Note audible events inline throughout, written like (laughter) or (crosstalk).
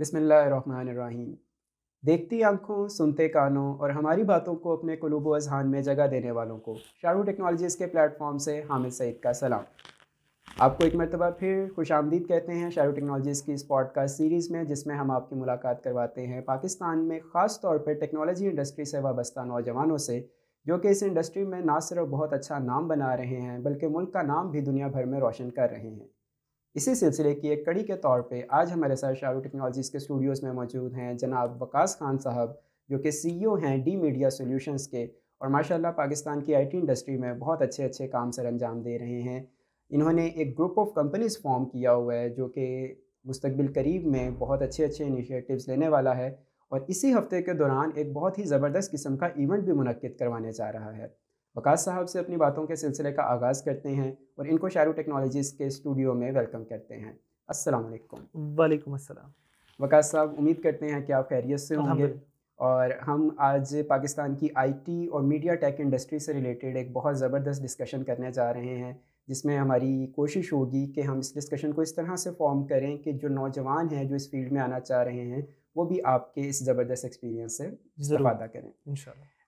बिसमीम देखती आंखों सुनते कानों और हमारी बातों को अपने कलूब अजहान में जगह देने वालों को शाहरुख टेक्नोलॉजीज़ के प्लेटफॉर्म से हामिद सईद का सलाम आपको एक मरतबा फिर खुश आमदीद कहते हैं शाहरुख टेक्नोलॉजीज़ की इस पॉडकास्ट सीरीज़ में जिसमें हम आपकी मुलाकात करवाते हैं पाकिस्तान में ख़ास तौर पर टेक्नोलॉजी इंडस्ट्री से वाबस्ता नौजवानों से जो कि इस इंडस्ट्री में ना सिर्फ बहुत अच्छा नाम बना रहे हैं बल्कि मुल्क का नाम भी दुनिया भर में रोशन कर रहे हैं इसी सिलसिले की एक कड़ी के तौर पे आज हमारे साथ शाहरुख टेक्नोलॉजीज़ के स्टूडियोज़ में मौजूद हैं जनाब वकास खान साहब जो कि सी e हैं डी मीडिया सोल्यूशनस के और माशाला पाकिस्तान की आई इंडस्ट्री में बहुत अच्छे अच्छे काम सर अंजाम दे रहे हैं इन्होंने एक ग्रुप ऑफ कंपनीज फॉर्म किया हुआ है जो कि मुस्तबिल करीब में बहुत अच्छे अच्छे इनिशिएटिव्स लेने वाला है और इसी हफ्ते के दौरान एक बहुत ही ज़बरदस्त किस्म का इवेंट भी मनकद करवाने जा रहा है वकास साहब से अपनी बातों के सिलसिले का आगाज़ करते हैं और इनको शारू टेक्नोलॉजीज़ के स्टूडियो में वेलकम करते हैं असल वालेकुम अस्सलाम वकास साहब उम्मीद करते हैं कि आप खैरियत से होंगे और हम आज पाकिस्तान की आईटी और मीडिया टेक इंडस्ट्री से रिलेटेड एक बहुत ज़बरदस्त डिस्कशन करने जा रहे हैं जिसमें हमारी कोशिश होगी कि हम इस डिस्कशन को इस तरह से फॉर्म करें कि जो नौजवान हैं जो इस फील्ड में आना चाह रहे हैं वो भी आपके इस ज़बरदस्त एक्सपीरियंस से इस्तेफादा करें इन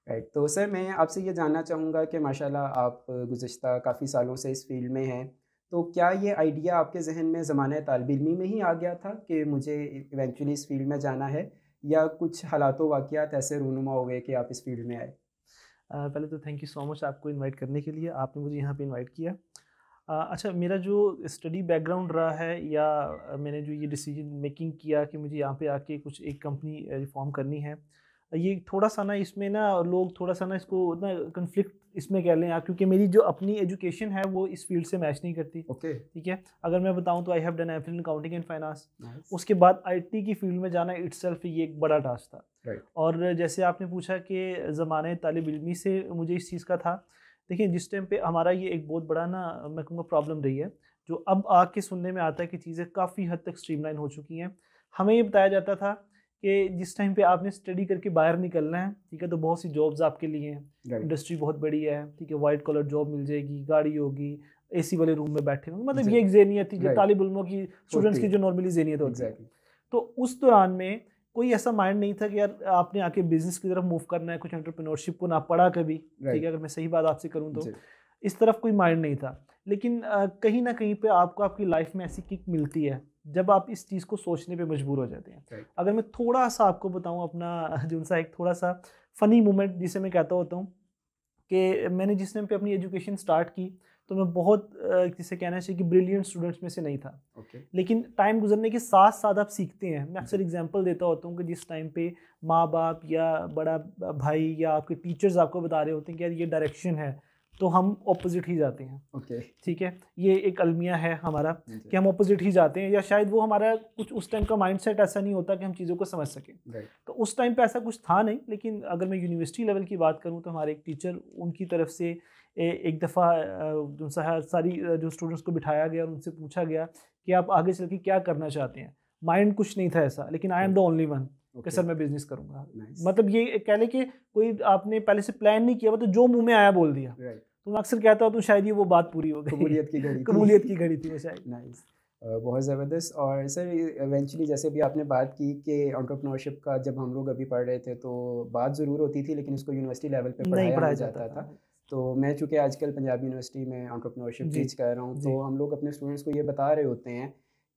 राइट तो सर मैं आपसे ये जानना चाहूँगा कि माशाल्लाह आप गुज्त काफ़ी सालों से इस फील्ड में हैं तो क्या ये आइडिया आपके जहन में ज़माना तालब इलमी में ही आ गया था कि मुझे इवेंचुअली इस फील्ड में जाना है या कुछ हालात वाक़ात ऐसे रूनुमा हो गए कि आप इस फील्ड में आए पहले तो थैंक यू सो मच आपको इनवाइट करने के लिए आपने मुझे यहाँ पे इनवाइट किया अच्छा मेरा जो स्टडी बैकग्राउंड रहा है या मैंने जो ये डिसीजन मेकिंग किया कि मुझे यहाँ पे आके कुछ एक कंपनी रिफॉर्म करनी है ये थोड़ा सा ना इसमें ना लोग थोड़ा सा ना इसको ना कन्फ्लिक्ट इसमें कह लें क्योंकि मेरी जो अपनी एजुकेशन है वो इस फील्ड से मैच नहीं करती ओके okay. ठीक है अगर मैं बताऊं तो I have done F accounting and finance उसके बाद आईटी की फील्ड में जाना इट्स ये एक बड़ा टास्क था right. और जैसे आपने पूछा कि ज़माने तालब इलमी से मुझे इस चीज़ का था देखिए जिस टाइम पे हमारा ये एक बहुत बड़ा ना मैं कहूँगा प्रॉब्लम रही है जो अब आके सुनने में आता है कि चीज़ें काफ़ी हद तक स्ट्रीमलाइन हो चुकी हैं हमें ये बताया जाता था कि जिस टाइम पे आपने स्टडी करके बाहर निकलना है ठीक है तो बहुत सी जॉब्स आपके लिए हैं इंडस्ट्री बहुत बड़ी है ठीक है वाइट कॉलर जॉब मिल जाएगी गाड़ी होगी ए वाले रूम में बैठे होंगे मतलब ये एक जहनीत थी जो तालब इलमों की स्टूडेंट्स की जो नॉर्मली जहनीत होती है तो उस दौरान में कोई ऐसा माइंड नहीं था कि यार आपने आके बिजनेस की तरफ मूव करना है कुछ एंटरप्रेन्योरशिप को ना पढ़ा कभी ठीक है अगर मैं सही बात आपसे करूँ तो इस तरफ कोई माइंड नहीं था लेकिन कहीं ना कहीं पे आपको आपकी लाइफ में ऐसी किक मिलती है जब आप इस चीज़ को सोचने पे मजबूर हो जाते हैं अगर मैं थोड़ा सा आपको बताऊँ अपना (laughs) जो सा एक थोड़ा सा फ़नी मोमेंट जिसे मैं कहता होता हूँ कि मैंने जिस टाइम पे अपनी एजुकेशन स्टार्ट की तो मैं बहुत जिसे कहना चाहिए कि ब्रिलियंट स्टूडेंट्स में से नहीं था okay. लेकिन टाइम गुजरने के साथ साथ आप सीखते हैं मैं अक्सर एग्जांपल देता होता हूँ कि जिस टाइम पे माँ बाप या बड़ा भाई या आपके टीचर्स आपको बता रहे होते हैं कि यार ये डायरेक्शन है तो हम ऑपोजिट ही जाते हैं ओके okay. ठीक है ये एक अलमिया है हमारा okay. कि हम ऑपोजिट ही जाते हैं या शायद वो हमारा कुछ उस टाइम का माइंडसेट ऐसा नहीं होता कि हम चीज़ों को समझ सकें right. तो उस टाइम पे ऐसा कुछ था नहीं लेकिन अगर मैं यूनिवर्सिटी लेवल की बात करूँ तो हमारे एक टीचर उनकी तरफ से एक दफ़ा जो सारी जो स्टूडेंट्स को बिठाया गया और उनसे पूछा गया कि आप आगे चल के क्या करना चाहते हैं माइंड कुछ नहीं था ऐसा लेकिन I am the only one कि सर मैं बिजनेस करूंगा nice. मतलब ये कह लें कि कोई आपने पहले से प्लान नहीं किया मतलब जो मुंह में आया बोल दिया right. तो मैं अक्सर कहता हूँ तो शायद ये वो बात पूरी हो गई की घड़ी कबूलियत की घड़ी थी शायद नाइस बहुत ज़बरदस्त और सर इवेंचुअली जैसे भी आपने बात की कि ऑन्टरप्रनोरशिप का जब हम लोग अभी पढ़ रहे थे तो बात ज़रूर होती थी लेकिन उसको यूनिवर्सिटी लेवल पर पढ़ाया नहीं पढ़ाया जाता, था। तो मैं चूँकि आजकल पंजाब यूनिवर्सिटी में ऑन्टरप्रनोरशिप टीच कर रहा हूँ तो हम लोग अपने स्टूडेंट्स को ये बता रहे होते हैं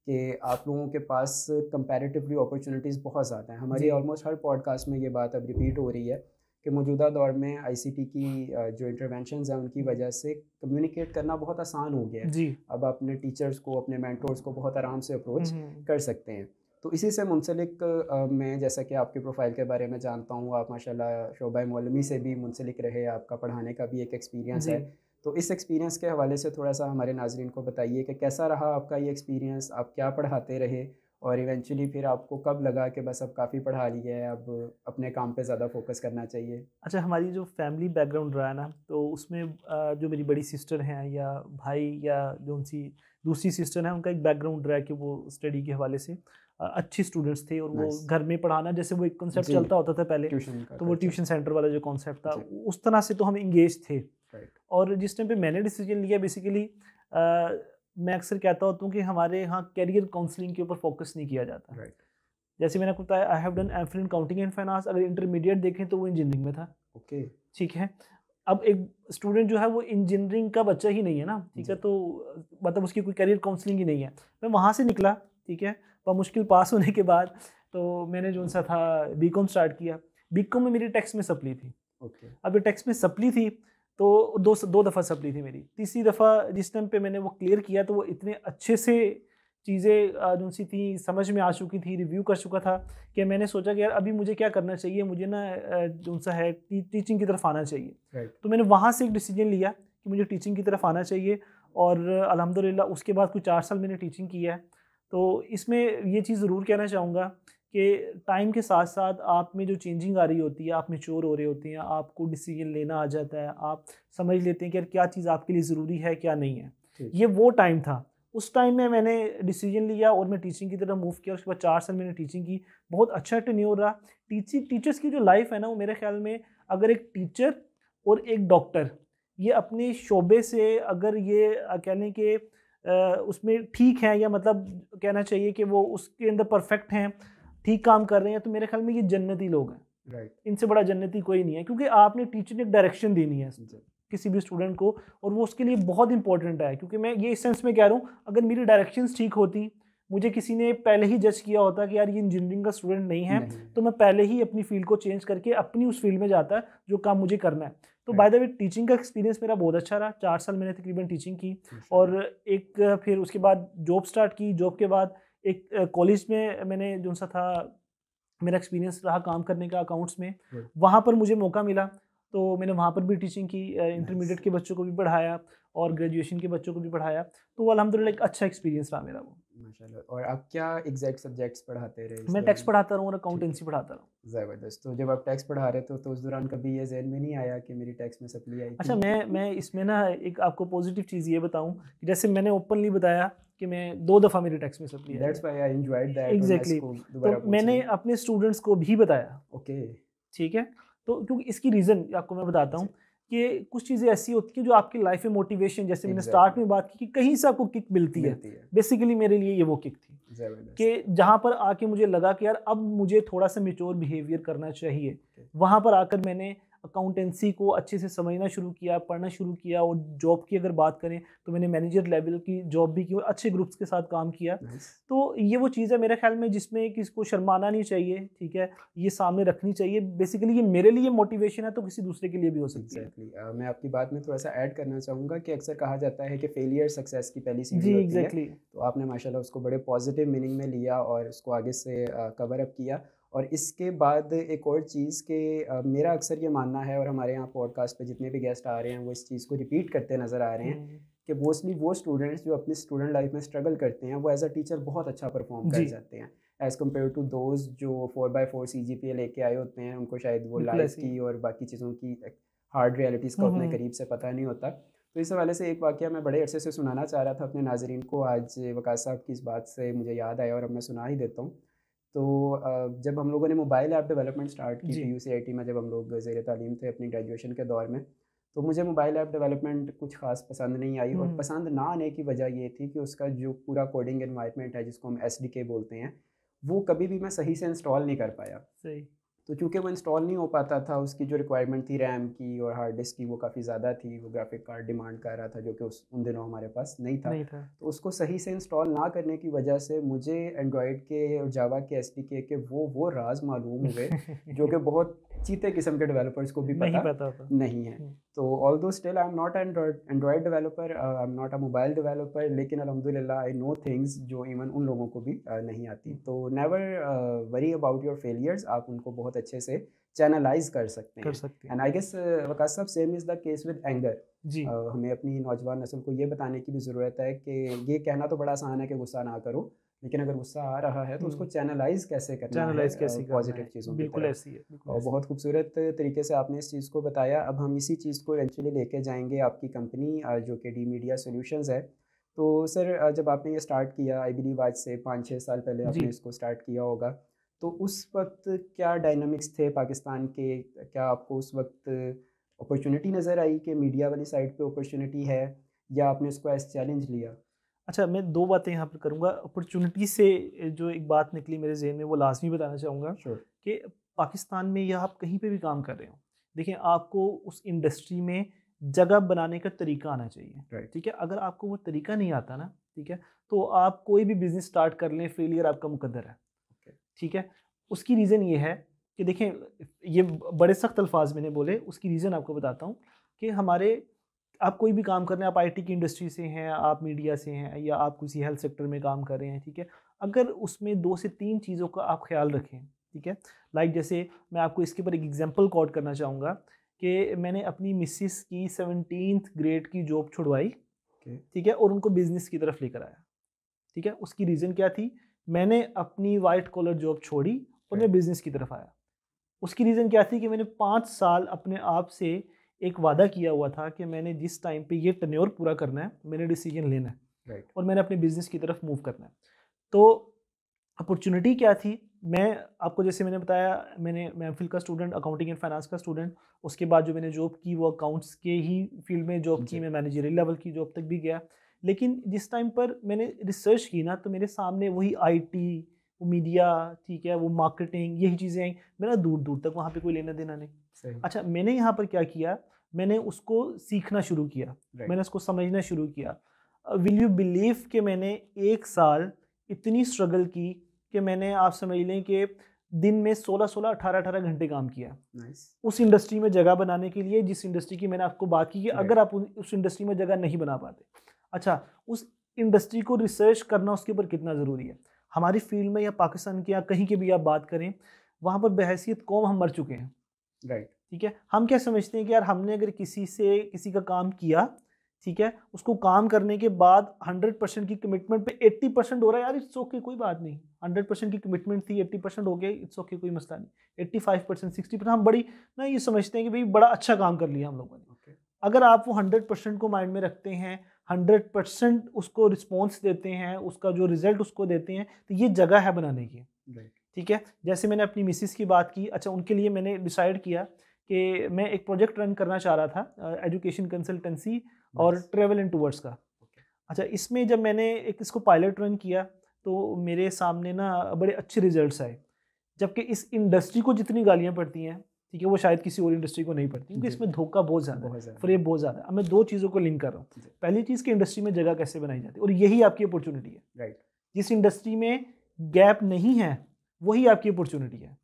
कि आप लोगों के पास कंपेरेटिवली अपॉर्चुनिटीज़ बहुत ज़्यादा हैं हमारी ऑलमोस्ट हर पॉडकास्ट में ये बात अब रिपीट हो रही है कि मौजूदा दौर में आईसीटी की जो इंटरवेंशन हैं उनकी वजह से कम्युनिकेट करना बहुत आसान हो गया है अब अपने टीचर्स को अपने मैंटोर्स को बहुत आराम से अप्रोच हम्म। कर सकते हैं तो इसी से मुंसलिक मैं जैसा कि आपकी प्रोफाइल के बारे में जानता हूँ आप माशाल्लाह शोबा मौलमी से भी मुंसलिक रहे आपका पढ़ाने का भी एक एक्सपीरियंस है तो इस एक्सपीरियंस के हवाले से थोड़ा सा हमारे नाजरन को बताइए कि कैसा रहा आपका ये एक्सपीरियंस आप क्या पढ़ाते रहे और इवेंचुअली फिर आपको कब लगा कि बस अब काफ़ी पढ़ा लिया है अब अपने काम पे ज़्यादा फोकस करना चाहिए अच्छा हमारी जो फैमिली बैकग्राउंड रहा है ना तो उसमें जो मेरी बड़ी सिस्टर हैं या भाई या जो उनसी दूसरी सिस्टर है उनका एक बैकग्राउंड रहा है कि वो स्टडी के हवाले से अच्छे स्टूडेंट्स थे और वो घर में पढ़ाना जैसे वो एक कॉन्सेप्ट चलता होता था पहले तो वो ट्यूशन सेंटर वाला जो कॉन्सेप्ट था उस तरह से तो हम इंगेज थे और जिस टाइम पे मैंने डिसीजन लिया बेसिकली मैं अक्सर कहता होता हूँ कि हमारे यहाँ कैरियर काउंसलिंग के ऊपर फोकस नहीं किया जाता जैसे मैंने आपको बताया I have done M accounting and finance अगर इंटरमीडिएट देखें तो वो इंजीनियरिंग में था ओके okay. ठीक है अब एक स्टूडेंट जो है वो इंजीनियरिंग का बच्चा ही नहीं है ना ठीक है तो मतलब उसकी कोई करियर काउंसलिंग ही नहीं है मैं वहाँ से निकला ठीक है पर मुश्किल पास होने के बाद तो मैंने जो सा था बी स्टार्ट किया बी में मेरी टैक्स में सप्ली थी ओके अब ये टैक्स में सप्ली थी तो दो दो दफ़ा सप्ली थी मेरी तीसरी दफ़ा जिस टाइम पे मैंने वो क्लियर किया तो वो इतने अच्छे से चीज़ें जो सी थी समझ में आ चुकी थी रिव्यू कर चुका था कि मैंने सोचा कि यार अभी मुझे क्या करना चाहिए मुझे ना जो सा है टी, टीचिंग की तरफ आना चाहिए right. तो मैंने वहाँ से एक डिसीजन लिया कि मुझे टीचिंग की तरफ आना चाहिए और अलहमदिल्ला उसके बाद कुछ चार साल मैंने टीचिंग किया है तो इसमें ये चीज़ ज़रूर कहना चाहूँगा कि टाइम के साथ साथ आप में जो चेंजिंग आ रही होती है आप मेच्योर हो रहे होते हैं आपको डिसीजन लेना आ जाता है आप समझ लेते हैं कि यार क्या चीज़ आपके लिए ज़रूरी है क्या नहीं है ये वो टाइम था उस टाइम में मैंने डिसीजन लिया और मैं टीचिंग की तरफ मूव किया उसके बाद चार साल मैंने टीचिंग की बहुत अच्छा हो रहा टीचिंग टीचर्स की जो लाइफ है ना वो मेरे ख्याल में अगर एक टीचर और एक डॉक्टर ये अपने शोबे से अगर ये कह लें कि उसमें ठीक है या मतलब कहना चाहिए कि वो उसके अंदर परफेक्ट हैं ठीक काम कर रहे हैं तो मेरे ख्याल में ये जन्नती लोग हैं right. इनसे बड़ा जन्नती कोई नहीं है क्योंकि आपने टीचर ने एक डायरेक्शन देनी है किसी भी स्टूडेंट को और वो उसके लिए बहुत इंपॉर्टेंट है क्योंकि मैं ये इस सेंस में कह रहा हूँ अगर मेरी डायरेक्शंस ठीक होती मुझे किसी ने पहले ही जज किया होता कि यार ये इंजीनियरिंग का स्टूडेंट नहीं है नहीं। तो मैं पहले ही अपनी फील्ड को चेंज करके अपनी उस फील्ड में जाता है जो काम मुझे करना है तो बाय द वे टीचिंग का एक्सपीरियंस मेरा बहुत अच्छा रहा चार साल मैंने तकरीबन टीचिंग की अच्छा। और एक फिर उसके बाद जॉब स्टार्ट की जॉब के बाद एक कॉलेज में मैंने जो सा था मेरा एक्सपीरियंस रहा काम करने का अकाउंट्स में वहाँ पर मुझे मौका मिला तो मैंने वहाँ पर भी टीचिंग की इंटरमीडिएट के बच्चों को भी पढ़ाया और ग्रेजुएशन के बच्चों को भी पढ़ाया तो अलहमदिल्ला एक अच्छा एक्सपीरियंस रहा मेरा वो माशाल्लाह और आप क्या एग्जैक्ट सब्जेक्ट्स पढ़ाते रहे मैं टैक्स पढ़ाता रहा हूँ और अकाउंटेंसी पढ़ाता रहा हूँ ज़बरदस्त तो जब आप टैक्स पढ़ा रहे थे तो उस दौरान कभी ये जहन में नहीं आया कि मेरी टैक्स में सप्ली आई अच्छा मैं मैं इसमें ना एक आपको पॉजिटिव चीज़ ये बताऊँ कि जैसे मैंने ओपनली बताया कि मैं दो दफ़ा मेरी टैक्स में supply that's I enjoyed that exactly मैंने अपने स्टूडेंट्स को भी बताया ओके ठीक है तो क्योंकि इसकी रीज़न आपको मैं बताता हूँ कि कुछ चीज़ें ऐसी होती हैं जो आपकी लाइफ में मोटिवेशन जैसे मैंने स्टार्ट में बात की कि कहीं से आपको किक मिलती, है बेसिकली मेरे लिए ये वो किक थी कि जहाँ पर आके मुझे लगा कि यार अब मुझे थोड़ा सा मेच्योर बिहेवियर करना चाहिए वहाँ पर आकर मैंने अकाउंटेंसी को अच्छे से समझना शुरू किया पढ़ना शुरू किया और जॉब की अगर बात करें तो मैंने मैनेजर लेवल की जॉब भी की और अच्छे ग्रुप्स के साथ काम किया nice. तो ये वो चीज़ है मेरे ख्याल में जिसमें किसी को शर्माना नहीं चाहिए ठीक है ये सामने रखनी चाहिए बेसिकली ये मेरे लिए मोटिवेशन है तो किसी दूसरे के लिए भी हो सकती exactly. है uh, मैं आपकी बात में थोड़ा सा ऐड करना चाहूँगा कि अक्सर कहा जाता है कि फेलियर सक्सेस की पहली सीढ़ी जी एग्जैक्टली exactly. तो आपने माशा उसको बड़े पॉजिटिव मीनिंग में लिया और उसको आगे से कवर अप किया और इसके बाद एक और चीज़ के मेरा अक्सर ये मानना है और हमारे यहाँ पॉडकास्ट पे जितने भी गेस्ट आ रहे हैं वो इस चीज़ को रिपीट करते नज़र आ रहे हैं हम्म। कि मोस्टली वो स्टूडेंट्स जो अपने स्टूडेंट लाइफ में स्ट्रगल करते हैं वो एज अ टीचर बहुत अच्छा परफॉर्म कर जाते हैं एज़ कम्पेयर टू दोज जो four by four C G P लेके आए होते हैं उनको शायद वो लाइफ की और बाकी चीज़ों की हार्ड रियलिटीज़ का उतने हम्म। करीब से पता नहीं होता तो इस हवाले से एक वाक्य मैं बड़े अरसे से सुनाना चाह रहा था अपने नाजरन को आज वकास साहब की इस बात से मुझे याद आया और अब मैं सुना ही देता हूँ तो जब हम लोगों ने मोबाइल ऐप डेवलपमेंट स्टार्ट की आई टी में जब हम लोग जेर तालीम थे अपनी ग्रेजुएशन के दौर में तो मुझे मोबाइल ऐप डेवलपमेंट कुछ खास पसंद नहीं आई और हम्म। पसंद ना आने की वजह ये थी कि उसका जो पूरा कोडिंग एनवायरनमेंट है जिसको हम एस बोलते हैं वो कभी भी मैं सही से इंस्टॉल नहीं कर पाया सही तो चूँकि वो इंस्टॉल नहीं हो पाता था उसकी जो रिक्वायरमेंट थी रैम की और हार्ड डिस्क की वो काफ़ी ज़्यादा थी वो ग्राफिक कार्ड डिमांड कर रहा था जो कि उस उन दिनों हमारे पास नहीं था, नहीं था। तो उसको सही से इंस्टॉल ना करने की वजह से मुझे एंड्रॉयड के और जावा के एस के वो वो राज मालूम हुए (laughs) जो कि बहुत चीते किस्म के डेवलपर्स को भी पता नहीं, पता नहीं है हम्म। तो although still I am not Android developer I am not a mobile developer लेकिन अलहमदिल्ला आई नो थिंग्स जो इवन उन लोगों को भी uh, नहीं आती हम्म। तो never worry about your failures आप उनको बहुत अच्छे से चैनलाइज कर सकते हैं एंड आई गेस वकास साहब same is the case with anger जी uh, हमें अपनी नौजवान नस्ल को ये बताने की भी ज़रूरत है कि ये कहना तो बड़ा आसान है कि गुस्सा ना करो लेकिन अगर गुस्सा आ रहा है तो उसको हम्म। चैनलाइज कैसे करना चैनलाइज कैसे पॉजिटिव चीज़ों बिल्कुल ऐसी है और बहुत खूबसूरत तरीके से आपने इस चीज़ को बताया अब हम इसी चीज़ को इवेंचुअली लेके जाएंगे आपकी कंपनी जो कि डी मीडिया सोल्यूशन है तो सर जब आपने ये स्टार्ट किया आई बिलीव आज से पाँच छः साल पहले आपने इसको स्टार्ट किया होगा तो उस वक्त क्या डायनामिक्स थे पाकिस्तान के क्या आपको उस वक्त अपॉर्चुनिटी नज़र आई कि मीडिया वाली साइड पे अपॉर्चुनिटी है या आपने उसको एज चैलेंज लिया अच्छा मैं दो बातें यहाँ पर करूँगा अपॉर्चुनिटी से जो एक बात निकली मेरे जहन में वो लाजमी बताना चाहूँगा sure. कि पाकिस्तान में या आप कहीं पर भी काम कर रहे हो देखिए आपको उस इंडस्ट्री में जगह बनाने का तरीका आना चाहिए ठीक है अगर आपको वो तरीका नहीं आता ना ठीक है तो आप कोई भी बिज़नेस स्टार्ट कर लें फेलियर आपका मुकदर है ठीक है उसकी रीज़न ये है कि देखें ये बड़े सख्त अल्फाज मैंने बोले उसकी रीज़न आपको बताता हूँ कि हमारे आप कोई भी काम कर रहे हैं आप आईटी की इंडस्ट्री से हैं आप मीडिया से हैं या आप किसी हेल्थ सेक्टर में काम कर रहे हैं ठीक है अगर उसमें दो से तीन चीज़ों का आप ख्याल रखें ठीक है लाइक जैसे मैं आपको इसके ऊपर एक एग्जाम्पल कॉट करना चाहूँगा कि मैंने अपनी मिसिस की सेवनटीन ग्रेड की जॉब छुड़वाई ठीक है और उनको बिजनेस की तरफ लेकर आया ठीक है उसकी रीज़न क्या थी मैंने अपनी वाइट कॉलर जॉब छोड़ी और मैं बिजनेस की तरफ आया उसकी रीज़न क्या थी कि मैंने पाँच साल अपने आप से एक वादा किया हुआ था कि मैंने जिस टाइम पे ये टन्योर पूरा करना है मैंने डिसीजन लेना है right. और मैंने अपने बिजनेस की तरफ मूव करना है तो अपॉर्चुनिटी क्या थी मैं आपको जैसे मैंने बताया मैंने मैं फिल का स्टूडेंट अकाउंटिंग एंड फाइनेंस का स्टूडेंट उसके बाद जो मैंने जॉब की वो अकाउंट्स के ही फील्ड में जॉब की मैं मैनेजरियल लेवल की जॉब तक भी गया लेकिन जिस टाइम पर मैंने रिसर्च की ना तो मेरे सामने वही आईटी वो मीडिया ठीक है वो मार्केटिंग यही चीज़ें आई मेरा दूर दूर तक वहाँ पे कोई लेना देना नहीं अच्छा मैंने यहाँ पर क्या किया मैंने उसको सीखना शुरू किया मैंने उसको समझना शुरू किया विल यू बिलीव कि मैंने एक साल इतनी स्ट्रगल की कि मैंने आप समझ लें कि दिन में 16 16 18 18 घंटे काम किया nice. उस इंडस्ट्री में जगह बनाने के लिए जिस इंडस्ट्री की मैंने आपको बात की कि right. अगर आप उस इंडस्ट्री में जगह नहीं बना पाते अच्छा उस इंडस्ट्री को रिसर्च करना उसके ऊपर कितना ज़रूरी है हमारी फील्ड में या पाकिस्तान की या कहीं की भी आप बात करें वहाँ पर बहसीत कौम हम मर चुके हैं राइट right. ठीक है हम क्या समझते हैं कि यार हमने अगर किसी से किसी का काम किया ठीक है उसको काम करने के बाद 100 परसेंट की कमिटमेंट पे 80 परसेंट हो रहा है यार इट्स ओके कोई बात नहीं 100 परसेंट की कमिटमेंट थी 80 परसेंट हो गया इट्स ओके कोई मसला नहीं 85 परसेंट सिक्सटी परसेंट हम बड़ी ना ये समझते हैं कि भाई बड़ा अच्छा काम कर लिया हम लोगों ने okay. अगर आप वो हंड्रेड परसेंट को माइंड में रखते हैं हंड्रेड परसेंट उसको रिस्पॉन्स देते हैं उसका जो रिजल्ट उसको देते हैं तो ये जगह है बनाने की right. ठीक है जैसे मैंने अपनी मिसिस की बात की अच्छा उनके लिए मैंने डिसाइड किया कि मैं एक प्रोजेक्ट रन करना चाह रहा था एजुकेशन कंसल्टेंसी और ट्रेवल एंड टूवर्स का अच्छा इसमें जब मैंने एक इसको पायलट रन किया तो मेरे सामने ना बड़े अच्छे रिजल्ट्स आए जबकि इस इंडस्ट्री को जितनी गालियाँ पड़ती हैं ठीक है वो शायद किसी और इंडस्ट्री को नहीं पड़ती क्योंकि इसमें धोखा बहुत ज़्यादा है फ्रेब बहुत ज़्यादा है मैं दो चीज़ों को लिंक कर रहा हूँ पहली चीज़ कि इंडस्ट्री में जगह कैसे बनाई जाती है और यही आपकी अपॉर्चुनिटी है राइट जिस इंडस्ट्री में गैप नहीं है वही आपकी अपॉर्चुनिटी है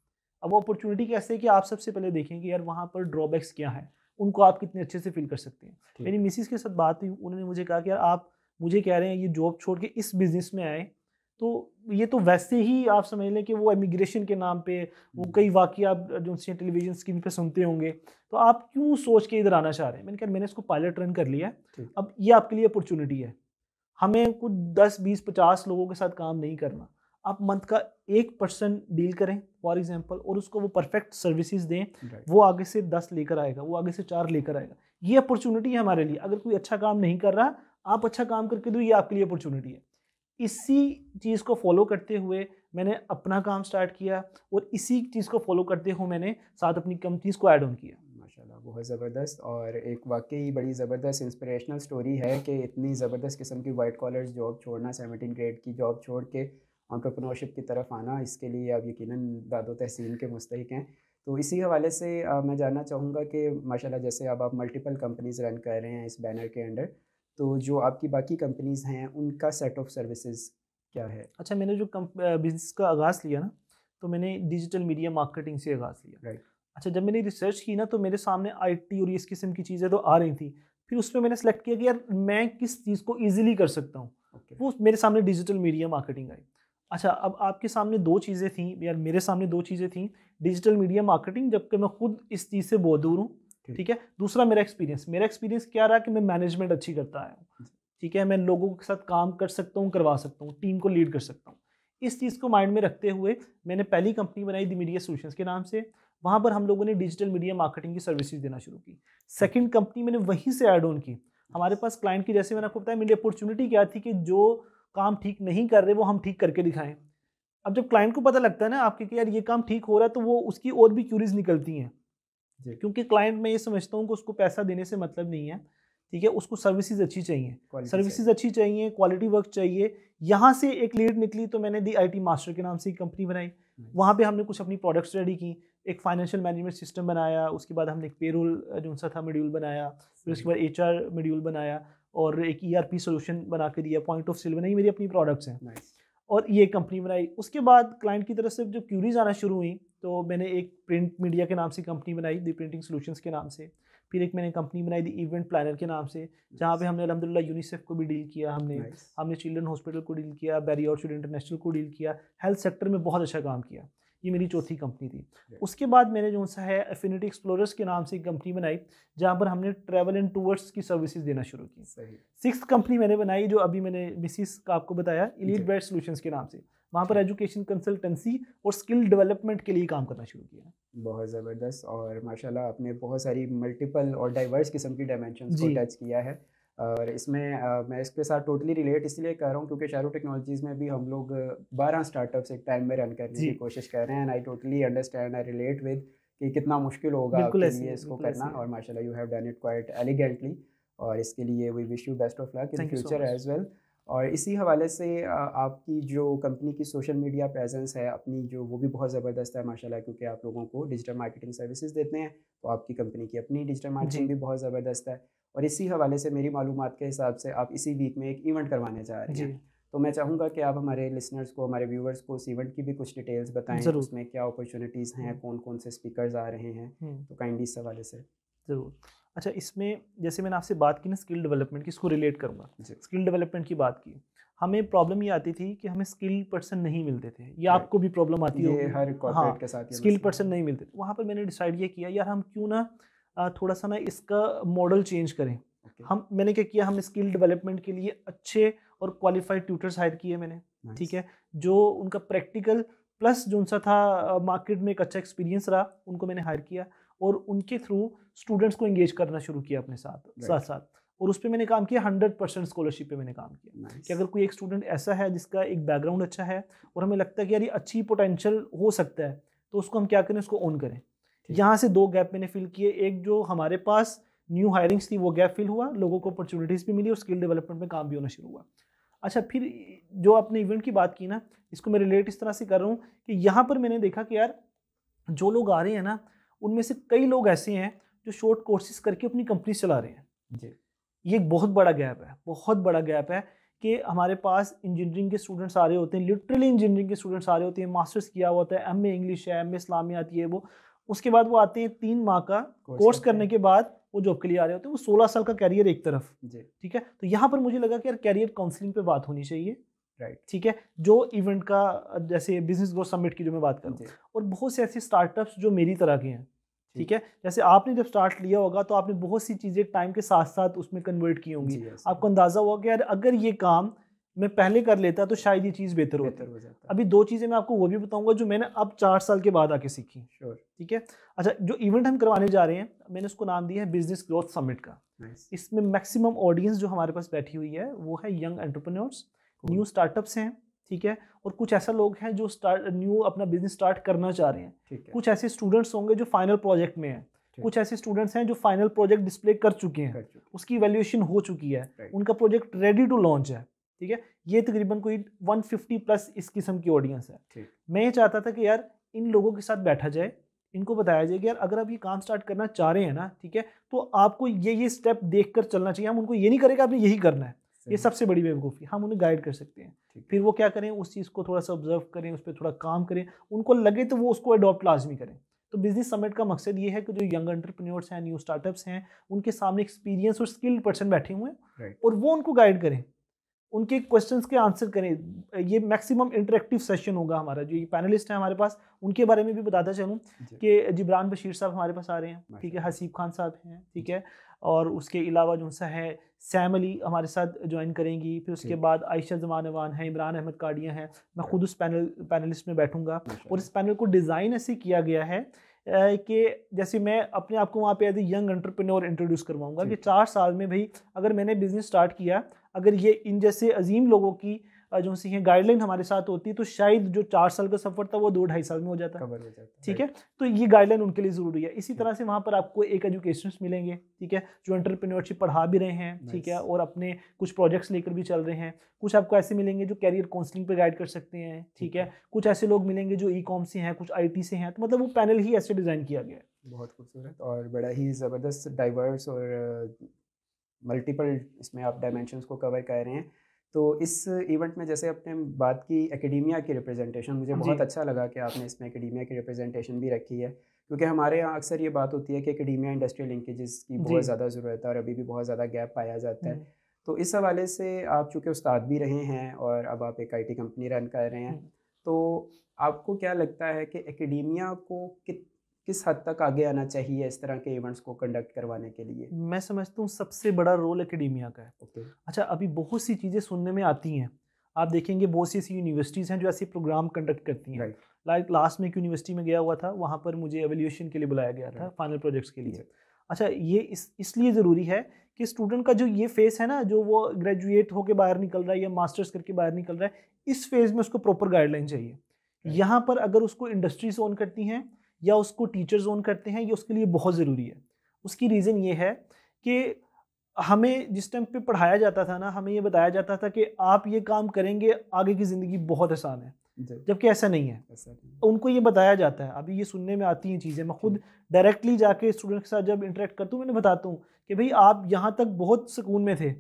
अब वो अपॉर्चुनिटी कैसे है कि आप सबसे पहले देखें कि यार वहाँ पर ड्रॉबैक्स क्या है उनको आप कितने अच्छे से फील कर सकते हैं मेरी मिसिस के साथ बात हुई उन्होंने मुझे कहा कि यार आप मुझे कह रहे हैं ये जॉब छोड़ के इस बिज़नेस में आए तो ये तो वैसे ही आप समझ लें कि वो इमिग्रेशन के नाम पे वो हम्म। कई वाक्य आप जो टेलीविजन स्क्रीन पे सुनते होंगे तो आप क्यों सोच के इधर आना चाह रहे हैं मैंने कहा मैंने इसको पायलट रन कर लिया अब ये आपके लिए अपॉर्चुनिटी है हमें कुछ दस बीस पचास लोगों के साथ काम नहीं करना आप मंथ का एक परसेंट डील करें फॉर एग्जाम्पल और उसको वो परफेक्ट सर्विसेज दें right. वो आगे से दस लेकर आएगा वो आगे से चार लेकर आएगा ये अपॉर्चुनिटी है हमारे लिए अगर कोई अच्छा काम नहीं कर रहा आप अच्छा काम करके दो ये आपके लिए अपॉर्चुनिटी है इसी चीज़ को फॉलो करते हुए मैंने अपना काम स्टार्ट किया और इसी चीज़ को फॉलो करते हुए मैंने साथ अपनी कंपनीज को ऐड ऑन किया माशाल्लाह बहुत ज़बरदस्त और एक वाकई बड़ी ज़बरदस्त इंस्पिरेशनल स्टोरी है कि इतनी ज़बरदस्त किस्म की वाइट कॉलर जॉब छोड़ना सेवनटीन ग्रेड की जॉब छोड़ के ऑन्टरप्रनोरशिप की तरफ आना इसके लिए आप यकीन दादो तहसीन के मुस्तक हैं तो इसी हवाले से मैं जानना चाहूँगा कि माशाल्लाह जैसे अब आप मल्टीपल कंपनीज़ रन कर रहे हैं इस बैनर के अंडर तो जो आपकी बाकी कंपनीज़ हैं उनका सेट ऑफ सर्विसेज क्या है अच्छा मैंने जो बिज़नेस का आगाज़ लिया ना तो मैंने डिजिटल मीडिया मार्केटिंग से आगाज़ लिया राइट अच्छा जब मैंने रिसर्च की ना तो मेरे सामने आईटी और इस किस्म की चीज़ें तो आ रही थी फिर उसमें मैंने सेलेक्ट किया कि यार मैं किस चीज़ को ईजिली कर सकता हूँ okay. वो मेरे सामने डिजिटल मीडिया मार्केटिंग आई अच्छा अब आपके सामने दो चीज़ें थी यार मेरे सामने दो चीज़ें थी डिजिटल मीडिया मार्केटिंग जबकि मैं खुद इस चीज़ से बहुत दूर हूँ ठीक है दूसरा मेरा एक्सपीरियंस मेरा एक्सपीरियंस क्या रहा कि मैं मैनेजमेंट अच्छी करता आया हूँ ठीक है मैं लोगों के साथ काम कर सकता हूँ करवा सकता हूँ टीम को लीड कर सकता हूँ इस चीज़ को माइंड में रखते हुए मैंने पहली कंपनी बनाई दी मीडिया सोल्यूशन के नाम से वहाँ पर हम लोगों ने डिजिटल मीडिया मार्केटिंग की सर्विसेज देना शुरू की सेकेंड कंपनी मैंने वहीं से एड ऑन की हमारे पास क्लाइंट की जैसे मैंने आपको बताया मेरी अपॉर्चुनिटी क्या थी कि जो काम ठीक नहीं कर रहे वो हम ठीक करके दिखाएं अब जब क्लाइंट को पता लगता है ना आपके कि यार ये काम ठीक हो रहा है तो वो उसकी और भी क्यूरीज निकलती हैं क्योंकि क्लाइंट मैं ये समझता हूँ कि उसको पैसा देने से मतलब नहीं है ठीक है उसको सर्विसेज अच्छी चाहिए सर्विसेज अच्छी चाहिए क्वालिटी वर्क चाहिए यहाँ से एक लीड निकली तो मैंने दी आई मास्टर के नाम से एक कंपनी बनाई वहाँ पे हमने कुछ अपनी प्रोडक्ट्स रेडी की एक फाइनेंशियल मैनेजमेंट सिस्टम बनाया उसके बाद हमने एक पेरोल जो सा था मेड्यूल बनाया फिर उसके बाद एच आर मेड्यूल बनाया और एक ई आर पी सोल्यूशन बना के दिया पॉइंट ऑफ सेल बनाई मेरी अपनी प्रोडक्ट्स हैं और ये कंपनी बनाई उसके बाद क्लाइंट की तरफ से जो क्यूरीज आना शुरू हुई तो मैंने एक प्रिंट मीडिया के नाम से कंपनी बनाई दी प्रिंटिंग सोल्यूशंस के नाम से फिर एक मैंने कंपनी बनाई दी इवेंट प्लानर के नाम से जहाँ पे हमने अलहमदिल्ला यूनिसेफ को भी डील किया हमने हमने चिल्ड्रन हॉस्पिटल को डील किया बैरियर इंटरनेशनल को डील किया हेल्थ सेक्टर में बहुत अच्छा काम किया ये मेरी चौथी कंपनी थी उसके बाद मैंने जो सा है एफिनिटी एक्सप्लोरर्स के नाम से एक कंपनी बनाई जहाँ पर हमने ट्रैवल एंड टूर्स की सर्विसेज देना शुरू की सिक्स कंपनी मैंने बनाई जो अभी मैंने मिसिस का आपको बताया इलीट बेड सोल्यूशन के नाम से वहाँ पर एजुकेशन कंसल्टेंसी और स्किल डेवलपमेंट के लिए काम करना शुरू किया बहुत ज़बरदस्त और माशाल्लाह आपने बहुत सारी मल्टीपल और डाइवर्स किस्म की डायमेंशन को टच किया है और इसमें मैं इसके साथ टोटली रिलेट इसलिए कर रहा हूँ क्योंकि शाहरुख टेक्नोलॉजीज़ में भी हम लोग बारह स्टार्टअप्स एक टाइम में रन करने की कोशिश कर रहे हैं and I totally understand I relate with कि कितना मुश्किल होगा आपके लिए इसको करना और माशाल्लाह you have done it quite elegantly और इसके लिए we wish you best of luck in future as well और इसी हवाले से आपकी जो कंपनी की सोशल मीडिया प्रेजेंस है अपनी जो वो भी बहुत ज़बरदस्त है माशाल्लाह क्योंकि आप लोगों को डिजिटल मार्केटिंग सर्विसेज देते हैं तो आपकी कंपनी की अपनी डिजिटल मार्केटिंग भी बहुत ज़बरदस्त है और इसी हवाले से मेरी मालूम के हिसाब से आप इसी वीक में एक इवेंट करवाने जा रहे हैं तो मैं चाहूँगा कि आप हमारे लिसनर्स को हमारे व्यूवर्स को उस इवेंट की भी कुछ डिटेल्स बताएं उसमें क्या अपॉर्चुनिटीज़ हैं हम्म। कौन कौन से स्पीकर्स आ रहे हैं हम्म। तो काइंडली इस हवाले से ज़रूर अच्छा इसमें जैसे मैंने आपसे बात की ना स्किल डेवलपमेंट की इसको रिलेट करूँगा स्किल डेवलपमेंट की बात की हमें प्रॉब्लम ये आती थी कि हमें स्किल पर्सन नहीं मिलते थे ये आपको भी प्रॉब्लम आती है हर हाँ, के साथ स्किल पर्सन नहीं मिलते वहाँ पर मैंने डिसाइड ये किया यार हम क्यों ना थोड़ा सा ना इसका मॉडल चेंज करें okay. हम मैंने क्या किया हम स्किल डेवलपमेंट के लिए अच्छे और क्वालिफाइड ट्यूटर्स हायर किए मैंने nice. ठीक है जो उनका प्रैक्टिकल प्लस जो उनसा था मार्केट में एक अच्छा एक्सपीरियंस रहा उनको मैंने हायर किया और उनके थ्रू स्टूडेंट्स को एंगेज करना शुरू किया अपने साथ right. साथ साथ और उस पर मैंने काम किया हंड्रेड परसेंट स्कॉलरशिप पे मैंने काम किया nice. कि अगर कोई एक स्टूडेंट ऐसा है जिसका एक बैकग्राउंड अच्छा है और हमें लगता है कि यार ये अच्छी पोटेंशियल हो सकता है तो उसको हम क्या करें उसको ऑन करें यहाँ से दो गैप मैंने फिल किए एक जो हमारे पास न्यू हायरिंग्स थी वो गैप फिल हुआ लोगों को अपॉर्चुनिटीज़ भी मिली और स्किल डेवलपमेंट में काम भी होना शुरू हुआ अच्छा फिर जो आपने इवेंट की बात की ना इसको मैं रिलेट इस तरह से कर रहा हूँ कि यहाँ पर मैंने देखा कि यार जो लोग आ रहे हैं ना उनमें से कई लोग ऐसे हैं जो शॉर्ट कोर्सेज करके अपनी कंपनी चला रहे हैं जी ये एक बहुत बड़ा गैप है बहुत बड़ा गैप है कि हमारे पास इंजीनियरिंग के स्टूडेंट्स आ रहे होते हैं लिटरली इंजीनियरिंग के स्टूडेंट्स आ रहे होते हैं मास्टर्स किया हुआ होता है एम ए इंग्लिश है एम ए इस्लामी आती है वो उसके बाद वो आते हैं तीन माह का कोर्स करने के बाद वो जॉब के लिए आ रहे होते हैं वो सोलह साल का कैरियर एक तरफ ठीक है तो यहाँ पर मुझे लगा कि यार कैरियर काउंसलिंग पे बात होनी चाहिए राइट ठीक है जो इवेंट का जैसे बिजनेस ग्रोथ समिट की जो मैं बात करूँ और बहुत से ऐसे स्टार्टअप्स जो मेरी तरह के हैं ठीक है जैसे आपने जब स्टार्ट लिया होगा तो आपने बहुत सी चीज़ें टाइम के साथ साथ उसमें कन्वर्ट की होंगी आपको अंदाज़ा हुआ कि यार अगर ये काम मैं पहले कर लेता तो शायद ये चीज़ बेहतर हो जाता अभी दो चीज़ें मैं आपको वो भी बताऊंगा जो मैंने अब चार साल के बाद आके सीखी श्योर ठीक है अच्छा जो इवेंट हम करवाने जा रहे हैं मैंने उसको नाम दिया है बिजनेस ग्रोथ समिट का इसमें मैक्सिमम ऑडियंस जो हमारे पास बैठी हुई है वो है यंग एंटरप्रेन्योर्स न्यू स्टार्टअप्स हैं ठीक है और कुछ ऐसा लोग हैं जो स्टार्ट न्यू अपना बिजनेस स्टार्ट करना चाह रहे हैं कुछ ऐसे स्टूडेंट्स होंगे जो फाइनल प्रोजेक्ट में हैं कुछ ऐसे स्टूडेंट्स हैं जो फाइनल प्रोजेक्ट डिस्प्ले कर चुके हैं उसकी वैल्यूएशन हो चुकी है उनका प्रोजेक्ट रेडी टू लॉन्च है ठीक है ये तकरीबन कोई 150 प्लस इस किस्म की ऑडियंस है मैं ये चाहता था कि यार इन लोगों के साथ बैठा जाए इनको बताया जाए कि यार अगर आप ये काम स्टार्ट करना चाह रहे हैं ना ठीक है तो आपको ये ये स्टेप देख कर चलना चाहिए हम उनको ये नहीं करें कि आपने यही करना है ये सबसे बड़ी बेवकूफ़ी हम उन्हें गाइड कर सकते हैं फिर वो क्या करें उस चीज़ को थोड़ा सा ऑब्जर्व करें उस पर थोड़ा काम करें उनको लगे तो वो उसको अडॉप्ट लाजमी करें तो बिजनेस समिट का मकसद ये है कि जो यंग एंटरप्रेन्योर्स हैं न्यू स्टार्टअप्स हैं उनके सामने एक्सपीरियंस और स्किल्ड पर्सन बैठे हुए हैं और वो उनको गाइड करें उनके क्वेश्चन के आंसर करें ये मैक्सिमम इंटरेक्टिव सेशन होगा हमारा जो ये पैनलिस्ट हैं हमारे पास उनके बारे में भी बताता चलूँ कि जिब्रान बशीर साहब हमारे पास आ रहे हैं ठीक है हसीब खान साहब हैं ठीक है और उसके अलावा जो सा है सैम अली हमारे साथ ज्वाइन करेंगी फिर उसके बाद आयशा जमान अवान हैं इमरान अहमद काडिया हैं मैं खुद उस पैनल पैनलिस्ट में बैठूंगा और इस पैनल को डिज़ाइन ऐसे किया गया है कि जैसे मैं अपने आप को वहाँ पे as a young entrepreneur introduce करवाऊंगा कि चार साल में भाई अगर मैंने बिज़नेस स्टार्ट किया अगर ये इन जैसे अजीम लोगों की जो सी है गाइडलाइन हमारे साथ होती है तो शायद जो चार साल का सफर था वो दो ढाई साल में हो जाता है ठीक है तो ये गाइडलाइन उनके लिए जरूरी है इसी तरह से वहाँ पर आपको एक एजुकेशन मिलेंगे ठीक है जो एंटरप्रेन्योरशिप पढ़ा भी रहे हैं ठीक है और अपने कुछ प्रोजेक्ट्स लेकर भी चल रहे हैं कुछ आपको ऐसे मिलेंगे जो कैरियर काउंसलिंग पे गाइड कर सकते हैं ठीक है कुछ ऐसे लोग मिलेंगे जो ई कॉम से हैं कुछ आई से हैं तो मतलब वो पैनल ही ऐसे डिज़ाइन किया गया है बहुत खूबसूरत और बड़ा ही ज़बरदस्त डाइवर्स और मल्टीपल इसमें आप डायमेंशन को कवर कर रहे हैं तो इस इवेंट में जैसे आपने बात की एकेडमिया की रिप्रेजेंटेशन मुझे बहुत अच्छा लगा कि आपने इसमें एकेडमिया की रिप्रेजेंटेशन भी रखी है क्योंकि हमारे यहाँ अक्सर ये बात होती है कि एकेडमिया इंडस्ट्रियल लिंकेजेस की बहुत ज़्यादा ज़रूरत है और अभी भी बहुत ज़्यादा गैप पाया जाता है हम्म। तो इस हवाले से आप चूँकि उस्ताद भी रहे हैं और अब आप एक आई कंपनी रन कर रहे हैं हम्म। तो आपको क्या लगता है कि एकेडमिया को कित किस हद तक आगे आना चाहिए इस तरह के इवेंट्स को कंडक्ट करवाने के लिए मैं समझता हूँ सबसे बड़ा रोल एकेडमिया का है okay. अच्छा अभी बहुत सी चीज़ें सुनने में आती हैं आप देखेंगे बहुत सी ऐसी यूनिवर्सिटीज़ हैं जो ऐसे प्रोग्राम कंडक्ट करती हैं right. लाइक लास्ट में एक यूनिवर्सिटी में गया हुआ था वहाँ पर मुझे एवेल्यूशन के लिए बुलाया गया था फाइनल प्रोजेक्ट्स के लिए अच्छा ये इस इसलिए ज़रूरी है कि स्टूडेंट का जो ये फेस है ना जो वो ग्रेजुएट होकर बाहर निकल रहा है या मास्टर्स करके बाहर निकल रहा है इस फेज़ में उसको प्रॉपर गाइडलाइन चाहिए यहाँ पर अगर उसको इंडस्ट्रीज ऑन करती हैं या उसको टीचर जोन करते हैं ये उसके लिए बहुत ज़रूरी है उसकी रीज़न ये है कि हमें जिस टाइम पे पढ़ाया जाता था ना हमें ये बताया जाता था कि आप ये काम करेंगे आगे की ज़िंदगी बहुत आसान है जबकि ऐसा नहीं है ऐसा नहीं। उनको ये बताया जाता है अभी ये सुनने में आती हैं चीज़ें मैं खुद डायरेक्टली जाके स्टूडेंट के साथ जब इंटरेक्ट करता हूँ मैंने बताता हूँ कि भाई आप यहाँ तक बहुत सुकून में थे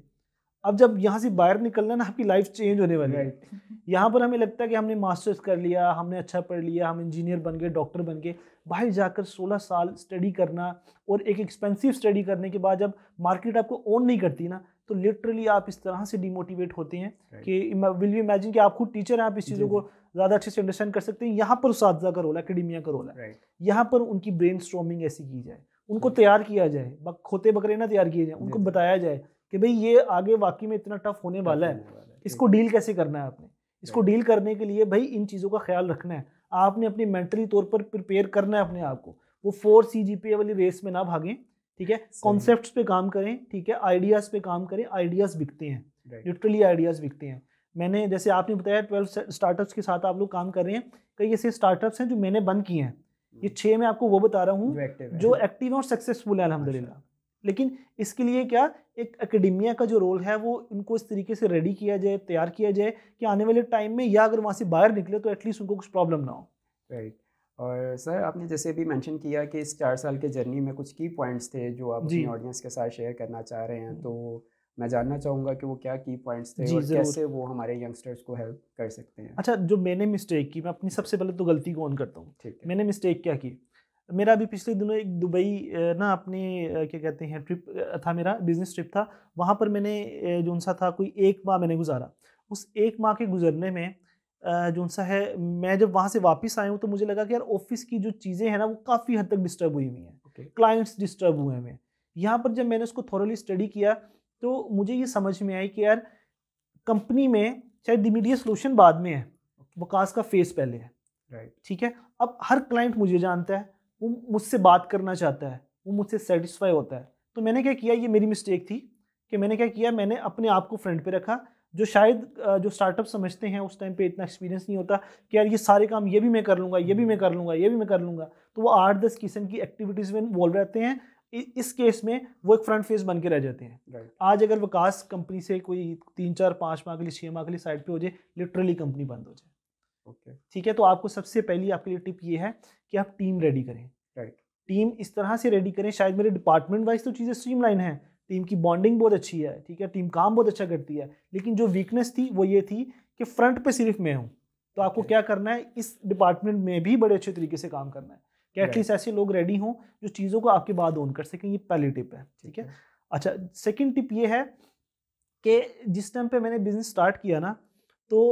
अब जब यहाँ से बाहर निकलना ना आपकी लाइफ चेंज होने वाली है यहाँ पर हमें लगता है कि हमने मास्टर्स कर लिया हमने अच्छा पढ़ लिया हम इंजीनियर बन गए डॉक्टर बन गए बाहर जाकर 16 साल स्टडी करना और एक एक्सपेंसिव स्टडी करने के बाद जब मार्केट आपको ओन नहीं करती ना तो लिटरली आप इस तरह से डिमोटिवेट होते हैं कि विल यू इमेजिन कि आप खुद टीचर हैं आप इस चीज़ों को ज़्यादा अच्छे से अंडरस्टैंड कर सकते हैं यहाँ पर उस का रोल है अकेडमिया का रोल है यहाँ पर उनकी ब्रेन ऐसी की जाए उनको तैयार किया जाए होते बकरे ना तैयार किए जाए उनको बताया जाए कि भाई ये आगे वाकई में इतना टफ होने वाला है इसको डील कैसे करना है आपने इसको डील करने के लिए भाई इन चीज़ों का ख्याल रखना है आपने अपनी मेंटली तौर पर प्रिपेयर करना है अपने आप को वो फोर सी जी पी वाली रेस में ना भागें ठीक है कॉन्सेप्ट पे काम करें ठीक है आइडियाज़ पे काम करें आइडियाज़ बिकते हैं लिटरली आइडियाज़ बिकते हैं मैंने जैसे आपने बताया ट्वेल्व स्टार्टअप्स के साथ आप लोग काम कर रहे हैं कई ऐसे स्टार्टअप्स हैं जो मैंने बंद किए हैं ये hmm. छः मैं आपको वो बता रहा हूँ जो एक्टिव हैं और सक्सेसफुल है अलहमदिल्ला लेकिन इसके लिए क्या एक एकेडमिया का जो रोल है वो उनको इस तरीके से रेडी किया जाए तैयार किया जाए कि आने वाले टाइम में या अगर वहाँ से बाहर निकले तो एटलीस्ट उनको कुछ प्रॉब्लम ना हो राइट और सर आपने जैसे भी मेंशन किया कि इस चार साल के जर्नी में कुछ की पॉइंट्स थे जो आप अपनी ऑडियंस के साथ शेयर करना चाह रहे हैं तो मैं जानना चाहूँगा कि वो क्या की पॉइंट्स थे और कैसे वो हमारे यंगस्टर्स को हेल्प कर सकते हैं अच्छा जो मैंने मिस्टेक की मैं अपनी सबसे पहले तो गलती को ऑन करता हूँ ठीक मैंने मिस्टेक क्या की मेरा अभी पिछले दिनों एक दुबई ना अपने क्या कहते हैं ट्रिप था मेरा बिज़नेस ट्रिप था वहाँ पर मैंने जो सा था कोई एक माह मैंने गुजारा उस एक माह के गुजरने में जो सा है मैं जब वहाँ से वापस आया हूँ तो मुझे लगा कि यार ऑफिस की जो चीज़ें हैं ना वो काफ़ी हद तक डिस्टर्ब हुई हुई हैं क्लाइंट्स डिस्टर्ब हुए हैं यहाँ पर जब मैंने उसको थोरली स्टडी किया तो मुझे ये समझ में आई कि यार कंपनी में चाहे डिमीडिएट सोल्यूशन बाद में है वकास का फेस पहले है राइट ठीक है अब हर क्लाइंट मुझे जानता है वो मुझसे बात करना चाहता है वो मुझसे सेटिस्फाई होता है तो मैंने क्या किया ये मेरी मिस्टेक थी कि मैंने क्या किया मैंने अपने आप को फ्रंट पे रखा जो शायद जो स्टार्टअप समझते हैं उस टाइम पे इतना एक्सपीरियंस नहीं होता कि यार ये सारे काम ये भी मैं कर लूँगा ये भी मैं कर लूँगा ये भी मैं कर लूँगा तो वो आठ दस किस्म की एक्टिविटीज़ में इन्वॉल्व रहते हैं इस केस में वो एक फ्रंट फेस बन के रह जाते हैं right. आज अगर विकास कंपनी से कोई तीन चार पाँच माह के लिए छः माह के लिए साइड पे हो जाए लिटरली कंपनी बंद हो जाए ठीक है तो आपको सबसे पहली आपके लिए टिप ये है कि आप टीम रेडी करें राइट टीम इस तरह से रेडी करें शायद मेरे डिपार्टमेंट वाइज तो चीज़ें स्ट्रीमलाइन है टीम की बॉन्डिंग बहुत अच्छी है ठीक है टीम काम बहुत अच्छा करती है लेकिन जो वीकनेस थी वो ये थी कि फ्रंट पे सिर्फ मैं हूँ तो आपको क्या करना है इस डिपार्टमेंट में भी बड़े अच्छे तरीके से काम करना है कि एटलीस्ट ऐसे लोग रेडी हों जो चीज़ों को आपके बाद ऑन कर सकें ये पहली टिप है ठीक है अच्छा सेकेंड टिप ये है कि जिस टाइम पे मैंने बिजनेस स्टार्ट किया ना तो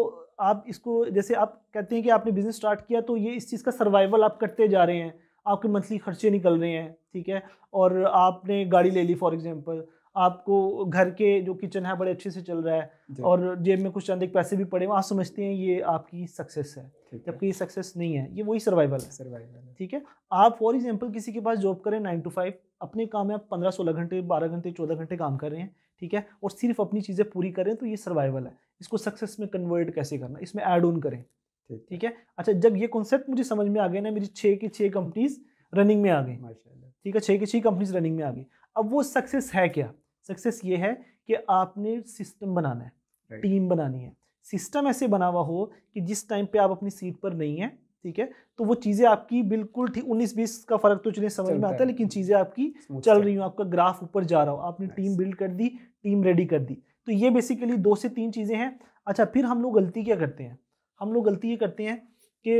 आप इसको जैसे आप कहते हैं कि आपने बिज़नेस स्टार्ट किया तो ये इस चीज़ का सर्वाइवल आप करते जा रहे हैं आपके मंथली खर्चे निकल रहे हैं ठीक है और आपने गाड़ी ले ली फॉर एग्जांपल आपको घर के जो किचन है बड़े अच्छे से चल रहा है और जेब में कुछ चंद एक पैसे भी पड़े आप समझते हैं ये आपकी सक्सेस है जबकि ये सक्सेस नहीं है ये वही सर्वाइवल है सर्वाइवल ठीक है आप फॉर एग्जाम्पल किसी के पास जॉब करें नाइन टू फाइव अपने काम में आप पंद्रह सोलह घंटे बारह घंटे चौदह घंटे काम कर रहे हैं ठीक है और सिर्फ अपनी चीज़ें पूरी करें तो ये सर्वाइवल है इसको सक्सेस में कन्वर्ट कैसे करना इसमें ऐड ऑन करें ठीक है अच्छा जब ये कॉन्सेप्ट मुझे समझ में आ गया ना मेरी छः की छः कंपनीज रनिंग में आ गई ठीक है छः की छः कंपनीज रनिंग में आ गई अब वो सक्सेस है क्या सक्सेस ये है कि आपने सिस्टम बनाना है टीम बनानी है सिस्टम ऐसे बना हुआ हो कि जिस टाइम पे आप अपनी सीट पर नहीं हैं ठीक है तो वो चीज़ें आपकी बिल्कुल ठीक उन्नीस बीस का फर्क तो चलिए समझ में आता है लेकिन चीज़ें आपकी चल रही हूँ आपका ग्राफ ऊपर जा रहा हो आपने टीम बिल्ड कर दी टीम रेडी कर दी तो ये बेसिकली दो से तीन चीज़ें हैं अच्छा फिर हम लोग गलती क्या करते हैं हम लोग गलती ये करते हैं कि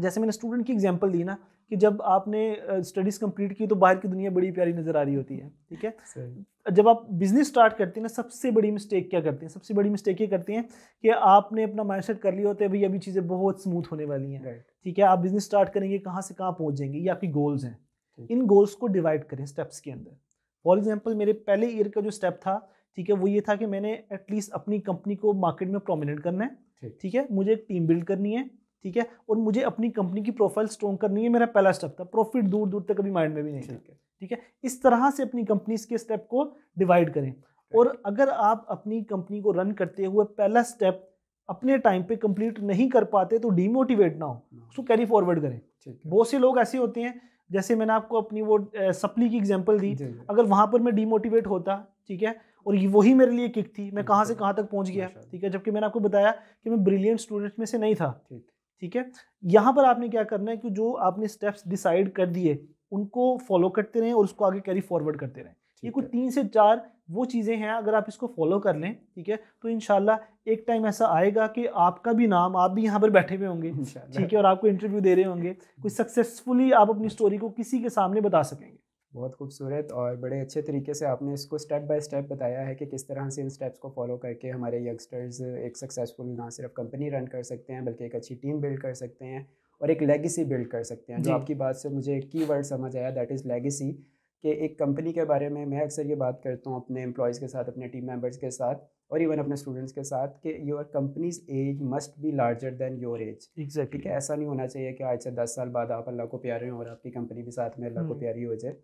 जैसे मैंने स्टूडेंट की एग्जाम्पल दी ना कि जब आपने स्टडीज़ कंप्लीट की तो बाहर की दुनिया बड़ी प्यारी नज़र आ रही होती है ठीक है जब आप बिज़नेस स्टार्ट करते हैं ना सबसे बड़ी मिस्टेक क्या करते हैं सबसे बड़ी मिस्टेक ये करते हैं कि आपने अपना माइंड कर लिया होता है भाई अभी चीज़ें बहुत स्मूथ होने वाली हैं ठीक है आप बिज़नेस स्टार्ट करेंगे कहाँ से कहाँ पहुँच जाएंगे ये आपकी गोल्स हैं इन गोल्स को डिवाइड करें स्टेप्स के अंदर फॉर एग्जाम्पल मेरे पहले ईयर का जो स्टेप था ठीक है वो ये था कि मैंने एटलीस्ट अपनी कंपनी को मार्केट में प्रोमिनेंट करना है ठीक है मुझे एक टीम बिल्ड करनी है ठीक है और मुझे अपनी कंपनी की प्रोफाइल स्ट्रॉन्ग करनी है मेरा पहला स्टेप था प्रॉफिट दूर दूर तक कभी माइंड में भी नहीं ठीक है ठीक है इस तरह से अपनी कंपनीज के स्टेप को डिवाइड करें और अगर आप अपनी कंपनी को रन करते हुए पहला स्टेप अपने टाइम पे कंप्लीट नहीं कर पाते तो डीमोटिवेट ना हो उसको कैरी फॉरवर्ड करें बहुत से लोग ऐसे होते हैं जैसे मैंने आपको अपनी वो सप्ली की एग्जांपल दी अगर वहां पर मैं डीमोटिवेट होता ठीक है और वही मेरे लिए किक थी मैं कहाँ से कहाँ तक पहुँच गया ठीक है जबकि मैंने आपको बताया कि मैं ब्रिलियंट स्टूडेंट में से नहीं था ठीक है यहाँ पर आपने क्या करना है कि जो आपने स्टेप्स डिसाइड कर दिए उनको फॉलो करते रहें और उसको आगे कैरी फॉरवर्ड करते रहें ये कुछ तीन से चार वो चीज़ें हैं अगर आप इसको फॉलो कर लें ठीक है तो इन एक टाइम ऐसा आएगा कि आपका भी नाम आप भी यहाँ पर बैठे हुए होंगे ठीक है और आपको इंटरव्यू दे रहे होंगे कुछ सक्सेसफुली आप अपनी स्टोरी अच्छा। को किसी के सामने बता सकेंगे बहुत खूबसूरत और बड़े अच्छे तरीके से आपने इसको स्टेप बाय स्टेप बताया है कि किस तरह से इन स्टेप्स को फॉलो करके हमारे यंगस्टर्स एक सक्सेसफुल ना सिर्फ कंपनी रन कर सकते हैं बल्कि एक अच्छी टीम बिल्ड कर सकते हैं और एक लेगेसी बिल्ड कर सकते हैं जो आपकी बात से मुझे एक की वर्ड समझ आया दैट इज़ लेगेसी कि एक कंपनी के बारे में मैं अक्सर ये बात करता हूँ अपने एम्प्लॉयज़ के साथ अपने टीम मेम्बर्स के साथ और इवन अपने स्टूडेंट्स के साथ कि your company's age must be larger than your age exactly ठीक है ऐसा नहीं होना चाहिए कि आज से दस साल बाद आप अल्लाह को प्यारे हैं और आपकी कंपनी भी साथ में अल्लाह को हम्म। प्यारी हो जाए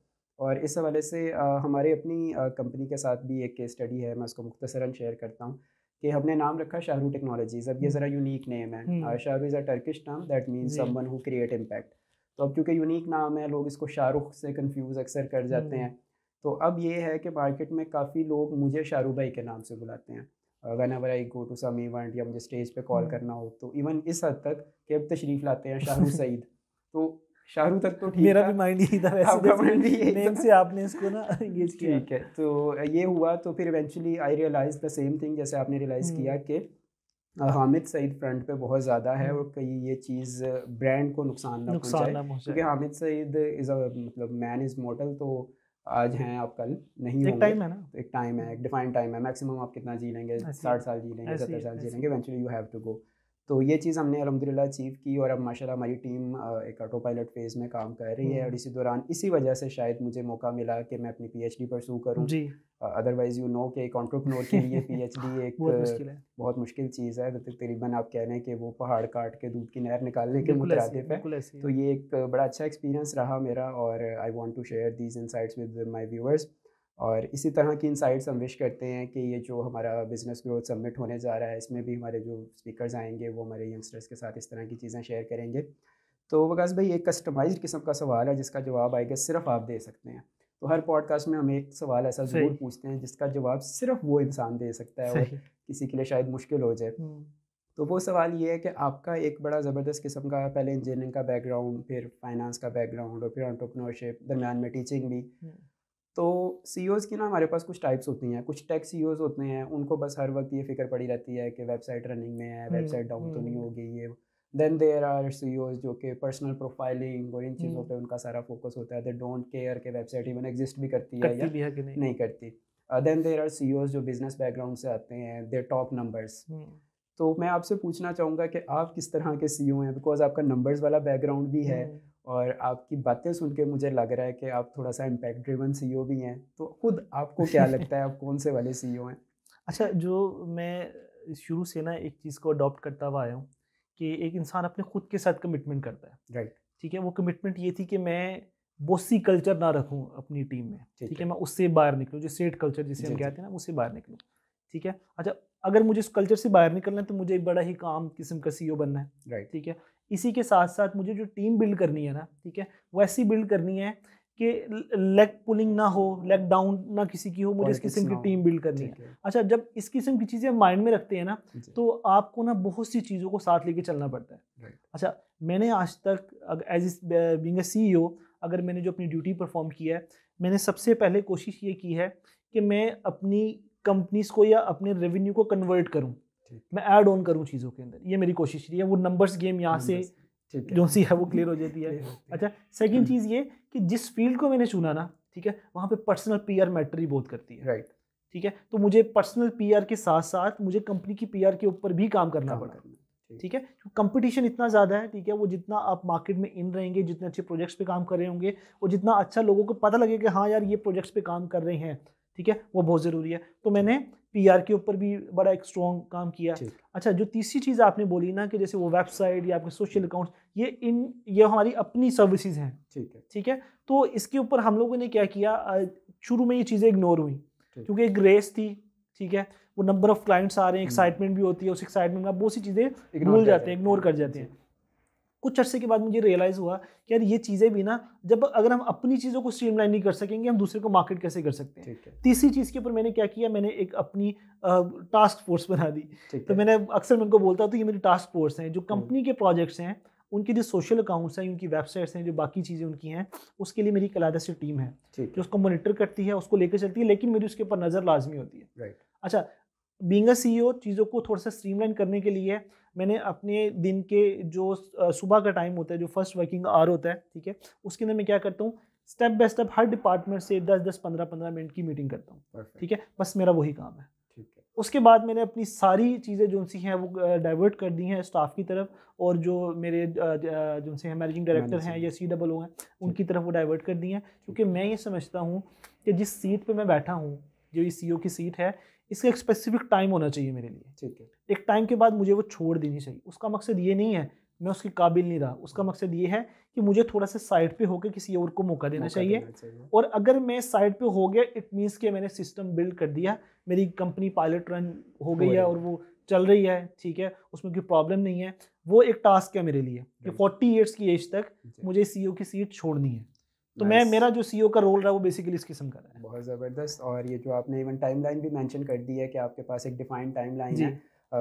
और इस हवाले से हमारे अपनी कंपनी के साथ भी एक केस स्टडी है मैं उसको मुख्तसरा शेयर करता हूँ कि हमने नाम रखा शाहरू टेक्नोलॉजीज़ अब ये ज़रा यूनिक नेम है शाहरू हम्म। इज़ अ टर्किश नाम that mean someone who create impact तो अब क्योंकि यूनिक नाम है लोग इसको शाहरुख से कन्फ्यूज़ अक्सर कर जाते हम्म। हैं तो अब ये है कि मार्केट में काफ़ी लोग मुझे शाहरुख भाई के नाम से बुलाते हैं whenever I go to some event या मुझे स्टेज पे कॉल हम्म। करना हो तो इवन इस हद तक कि अब तशरीफ़ लाते हैं शाहरुख (laughs) सईद तो शाहरुख तक तो ठीक मेरा भी माइंड यही था वैसे आपका माइंड यही नेम से आपने इसको ना एंगेज (laughs) किया ठीक है तो ये हुआ तो फिर eventually I realise the same thing जैसे आपने रियलाइज हम्म। किया कि हामिद सईद फ्रंट पे बहुत ज़्यादा है हम्म। और कई ये चीज़ ब्रांड को नुकसान ना पहुंचाए क्योंकि हामिद सईद इज़ अ मतलब मैन इज़ मॉडल तो आज हैं आप कल नहीं एक टाइम है ना एक टाइम है एक डिफाइंड टाइम है मैक्सिमम आप कितना जी लेंगे साठ साल जी लेंगे सत्तर साल जी लेंगे eventually you have to go तो ये चीज़ हमने अलहमदिल्ला अचीव की और अब माशाल्लाह हमारी टीम एक ऑटो पायलट फेज़ में काम कर रही है और हम्म। इसी दौरान इसी वजह से शायद मुझे मौका मिला कि मैं अपनी पीएचडी परसू करूँ अदरवाइज़ यू नो कि एक ऑन्ट्रप्रनोर के लिए पीएचडी (laughs) एक बहुत मुश्किल, बहुत मुश्किल चीज़ है तकरीबन आप कह रहे हैं कि वो पहाड़ काट के दूध की नहर निकालने के मुतरदफ है तो ये एक बड़ा अच्छा एक्सपीरियंस रहा मेरा और I want to share these in with my viewers और इसी तरह की इंसाइट्स हम विश करते हैं कि ये जो हमारा बिज़नेस ग्रोथ सबमिट होने जा रहा है इसमें भी हमारे जो स्पीकर्स आएंगे वो हमारे यंगस्टर्स के साथ इस तरह की चीज़ें शेयर करेंगे तो वकास भाई एक कस्टमाइज्ड किस्म का सवाल है जिसका जवाब आएगा सिर्फ आप दे सकते हैं तो हर पॉडकास्ट में हम एक सवाल ऐसा ज़रूर पूछते हैं जिसका जवाब सिर्फ वो इंसान दे सकता है और किसी के लिए शायद मुश्किल हो जाए हम्म। तो वो सवाल ये है कि आपका एक बड़ा ज़बरदस्त किस्म का पहले इंजीनियरिंग का बैकग्राउंड फिर फाइनेंस का बैकग्राउंड और फिर एंटरप्रेन्योरशिप दरमियान में टीचिंग भी हम्म। तो सी e की ना हमारे पास कुछ टाइप्स होती हैं कुछ टेक सी e होते हैं उनको बस हर वक्त ये फिक्र पड़ी रहती है कि वेबसाइट रनिंग में है वेबसाइट हम्म, डाउन तो नहीं हम्म। होगी ये देन देर आर सी जो कि पर्सनल प्रोफाइलिंग और इन चीज़ों हम्म। पे उनका सारा फोकस होता है दे डोंट केयर के वेबसाइट इवन एग्जिस्ट भी करती है या नहीं, करती देन देर आर सी जो बिजनेस बैकग्राउंड से आते हैं देर टॉप नंबर्स तो मैं आपसे पूछना चाहूँगा कि आप किस तरह के सी e हैं बिकॉज आपका नंबर्स वाला बैकग्राउंड भी है और आपकी बातें सुन के मुझे लग रहा है कि आप थोड़ा सा इम्पैक्ट ड्रिवन सी भी हैं तो खुद आपको क्या (laughs) लगता है आप कौन से वाले सी e हैं अच्छा जो मैं शुरू से ना एक चीज़ को अडॉप्ट करता हुआ आया हूँ कि एक इंसान अपने खुद के साथ कमिटमेंट करता है राइट right. ठीक है वो कमिटमेंट ये थी कि मैं बोसी कल्चर ना रखूँ अपनी टीम में ठीक है मैं उससे बाहर निकलूँ जो सेट कल्चर जिसे हम कहते हैं ना उससे बाहर निकलूँ ठीक है अच्छा अगर मुझे उस कल्चर से बाहर निकलना है तो मुझे एक बड़ा ही काम किस्म का सी e बनना है राइट right. ठीक है इसी के साथ साथ मुझे जो टीम बिल्ड करनी है ना ठीक है वो ऐसी बिल्ड करनी है कि लेग पुलिंग ना हो लेग डाउन ना किसी की हो मुझे इस किस्म की टीम बिल्ड करनी है अच्छा जब इस किस्म की चीज़ें माइंड में रखते हैं ना तो आपको ना बहुत सी चीज़ों को साथ लेके चलना पड़ता है अच्छा मैंने आज तक एज बींग सी ई अगर मैंने जो अपनी ड्यूटी परफॉर्म किया है मैंने सबसे पहले कोशिश ये की है कि मैं अपनी कंपनीज को या अपने रेवेन्यू को कन्वर्ट करूँ मैं ऐड ऑन करूँ चीज़ों के अंदर ये मेरी कोशिश रही है वो नंबर्स गेम यहाँ से जो सी है वो क्लियर हो जाती है अच्छा सेकंड hmm. चीज़ ये कि जिस फील्ड को मैंने चुना ना ठीक है वहाँ पे पर्सनल पीआर मैटर ही बहुत करती है राइट ठीक है तो मुझे पर्सनल आर के साथ साथ मुझे कंपनी की पी आर के ऊपर भी काम करना पड़ा ठीक है कंपटीशन इतना ज़्यादा है ठीक है वो जितना आप मार्केट में इन रहेंगे जितने अच्छे प्रोजेक्ट्स पे काम कर रहे होंगे और जितना अच्छा लोगों को पता लगे कि हाँ यार ये प्रोजेक्ट्स पे काम कर रहे हैं ठीक है वो बहुत ज़रूरी है तो मैंने आर के ऊपर भी बड़ा एक स्ट्रॉन्ग काम किया अच्छा जो तीसरी चीज़ आपने बोली ना कि जैसे वो वेबसाइट या आपके सोशल अकाउंट ये इन ये हमारी अपनी सर्विसेज हैं ठीक है ठीक है तो इसके ऊपर हम लोगों ने क्या किया शुरू में ये चीज़ें इग्नोर हुई क्योंकि एक रेस थी ठीक है वो नंबर ऑफ क्लाइंट्स आ रहे हैं एक्साइटमेंट हम्म। भी होती है उस एक्साइटमेंट में आप बहुत सी चीज़ें भूल जाते हैं इग्नोर कर जाते हैं कुछ अर्से के बाद मुझे रियलाइज़ हुआ कि यार ये चीज़ें भी ना जब अगर हम अपनी चीज़ों को स्ट्रीमलाइन नहीं कर सकेंगे हम दूसरे को मार्केट कैसे कर सकते हैं तीसरी चीज़ के ऊपर मैंने क्या किया मैंने एक अपनी टास्क फोर्स बना दी तो मैंने अक्सर मैं उनको बोलता था तो ये मेरी टास्क फोर्स हैं जो कंपनी हम्म। के प्रोजेक्ट्स हैं उनके जो सोशल अकाउंट्स हैं उनकी वेबसाइट्स हैं जो बाकी चीज़ें उनकी हैं उसके लिए मेरी कलादा से टीम है जो उसको मोनिटर करती है उसको लेकर चलती है लेकिन मेरी उसके ऊपर नज़र लाजमी होती है अच्छा बींग सी e चीज़ों को थोड़ा सा स्ट्रीमलाइन करने के लिए मैंने अपने दिन के जो सुबह का टाइम होता है जो फर्स्ट वर्किंग आवर होता है ठीक है उसके अंदर मैं क्या करता हूँ स्टेप बाय स्टेप हर डिपार्टमेंट से दस दस पंद्रह पंद्रह मिनट की मीटिंग करता हूँ ठीक है बस मेरा वही काम है उसके बाद मैंने अपनी सारी चीज़ें जो उनसी हैं वो डाइवर्ट कर दी हैं स्टाफ की तरफ और जो मेरे जो उनसे हैं मैनेजिंग डायरेक्टर हैं या सी डबल ओ हैं उनकी तरफ वो डाइवर्ट कर दी हैं क्योंकि मैं ये समझता हूँ कि जिस सीट पे मैं बैठा हूँ जो ये सी e की सीट है इसका एक स्पेसिफिक टाइम होना चाहिए मेरे लिए ठीक है एक टाइम के बाद मुझे वो छोड़ देनी चाहिए उसका मकसद ये नहीं है मैं उसके काबिल नहीं रहा उसका मकसद ये है कि मुझे थोड़ा सा साइड पे होकर किसी और को मौका देना चाहिए।, चाहिए और अगर मैं साइड पे हो गया इट मीन्स कि मैंने सिस्टम बिल्ड कर दिया मेरी कंपनी पायलट रन हो गई है और वो चल रही है ठीक है उसमें कोई प्रॉब्लम नहीं है वो एक टास्क है मेरे लिए कि फोर्टी ईयर्स की एज तक मुझे सी e की सीट छोड़नी है तो मैं मेरा जो सीईओ e का रोल रहा वो बेसिकली इस किस्म का रहा है बहुत ज़बरदस्त और ये जो आपने इवन टाइमलाइन भी मेंशन कर दी है कि आपके पास एक डिफाइंड टाइमलाइन है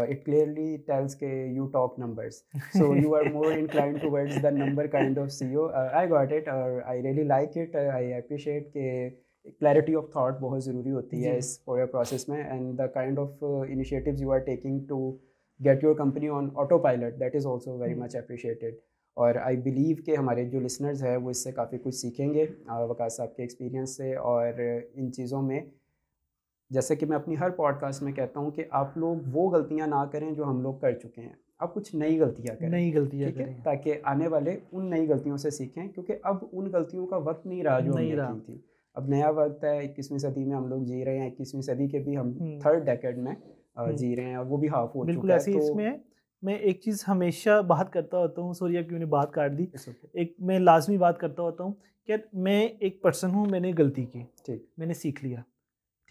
इट क्लियरली टेल्स के you talk numbers so you are more inclined inclined towards the number kind of ceo uh, i got it or i really like it uh, clarity of thought बहुत ज़रूरी होती है इस पूरे process में and the kind of initiative you are taking to get your company on autopilot that is also very much appreciated और I believe के हमारे जो लिसनर्स हैं वो इससे काफ़ी कुछ सीखेंगे वकास साहब के एक्सपीरियंस से और इन चीज़ों में जैसे कि मैं अपनी हर पॉडकास्ट में कहता हूँ कि आप लोग वो गलतियाँ ना करें जो हम लोग कर चुके हैं अब कुछ नई गलतियाँ करें नई गलतियाँ करें ताकि आने वाले उन नई गलतियों से सीखें क्योंकि अब उन गलतियों का वक्त नहीं रहा जो नहीं रहा थी अब नया वक्त है इक्कीसवीं सदी में हम लोग जी रहे हैं इक्कीसवीं सदी के भी हम थर्ड हम्म। डेकेड में हम्म। जी रहे हैं और वो भी हाफ हो बिल्कुल ऐसे तो इसमें मैं एक चीज़ हमेशा बात करता होता हूँ सोरिया क्यों ने बात काट दी एक मैं लाजमी बात करता होता हूँ कि मैं एक पर्सन हूँ मैंने गलती की ठीक मैंने सीख लिया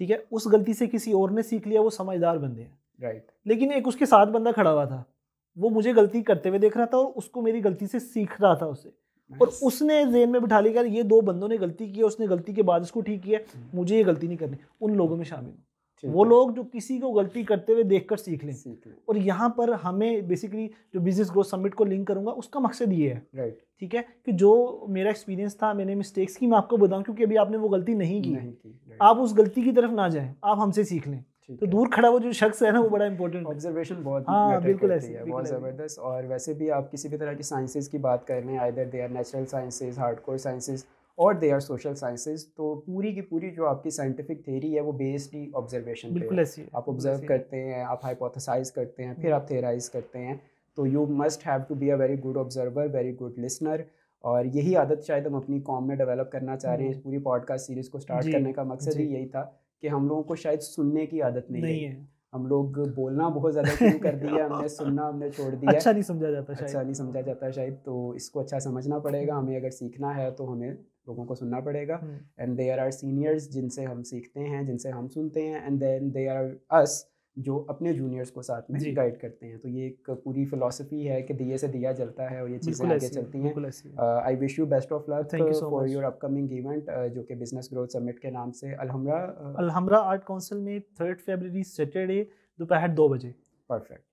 ठीक है उस गलती से किसी और ने सीख लिया वो समझदार बंदे हैं राइट लेकिन एक उसके साथ बंदा खड़ा हुआ था वो मुझे गलती करते हुए देख रहा था और उसको मेरी गलती से सीख रहा था उसे और उसने जेन में बिठा लिया ये दो बंदों ने गलती की है उसने गलती के बाद इसको ठीक किया hmm. मुझे ये गलती नहीं करनी उन लोगों में शामिल हूँ वो लोग जो किसी को गलती करते हुए देखकर सीख लें और यहाँ पर हमें बेसिकली जो बिजनेस ग्रोथ समिट को लिंक करूंगा उसका मकसद ये है राइट ठीक है कि जो मेरा एक्सपीरियंस था मैंने मिस्टेक्स की मैं आपको बताऊँ क्योंकि अभी आपने वो गलती नहीं की है आप उस गलती की तरफ ना जाए आप हमसे सीख लें तो दूर खड़ा वो जो शख्स है ना वो बड़ा इंपॉर्टेंट ऑब्जर्वेशन बहुत हाँ बिल्कुल ऐसे है बहुत ज़बरदस्त और वैसे भी आप किसी भी तरह की साइंसेज की बात कर रहे हैं either they are natural sciences hardcore sciences और दे आर सोशल साइंसेज तो पूरी की पूरी जो आपकी साइंटिफिक थेरी है वो बेस्ड ही ऑब्जर्वेशन आप ऑब्जर्व करते हैं आप हाइपोथेसाइज करते हैं फिर हम्म। आप थेराइज करते हैं तो you must have to be a very good observer very good listener और यही आदत शायद हम अपनी कॉम में डेवलप करना चाह रहे हैं हम्म। इस पूरी पॉडकास्ट सीरीज को स्टार्ट करने का मकसद ही यही था कि हम लोगों को शायद सुनने की आदत नहीं, नहीं है हम लोग बोलना बहुत ज़्यादा शुरू कर दिया (laughs) हमने सुनना हमने छोड़ दिया अच्छा नहीं समझा जाता अच्छा नहीं समझा जाता शायद तो इसको अच्छा समझना पड़ेगा हमें अगर सीखना है तो हमें लोगों को सुनना पड़ेगा एंड देयर आर सीनियर्स जिनसे हम सीखते हैं जिनसे हम सुनते हैं and then they are us जो अपने जूनियर्स को साथ में गाइड करते हैं तो ये एक पूरी फिलॉसफी है कि दिए से दिया जलता है और ये चीज़ें आगे चलती हैं I wish you best of luck for your upcoming event जो कि बिजनेस ग्रोथ समिट के नाम से अलहमरा अलहमरा आर्ट काउंसिल में थर्ड फेबर सैटरडे दोपहर दो बजे परफेक्ट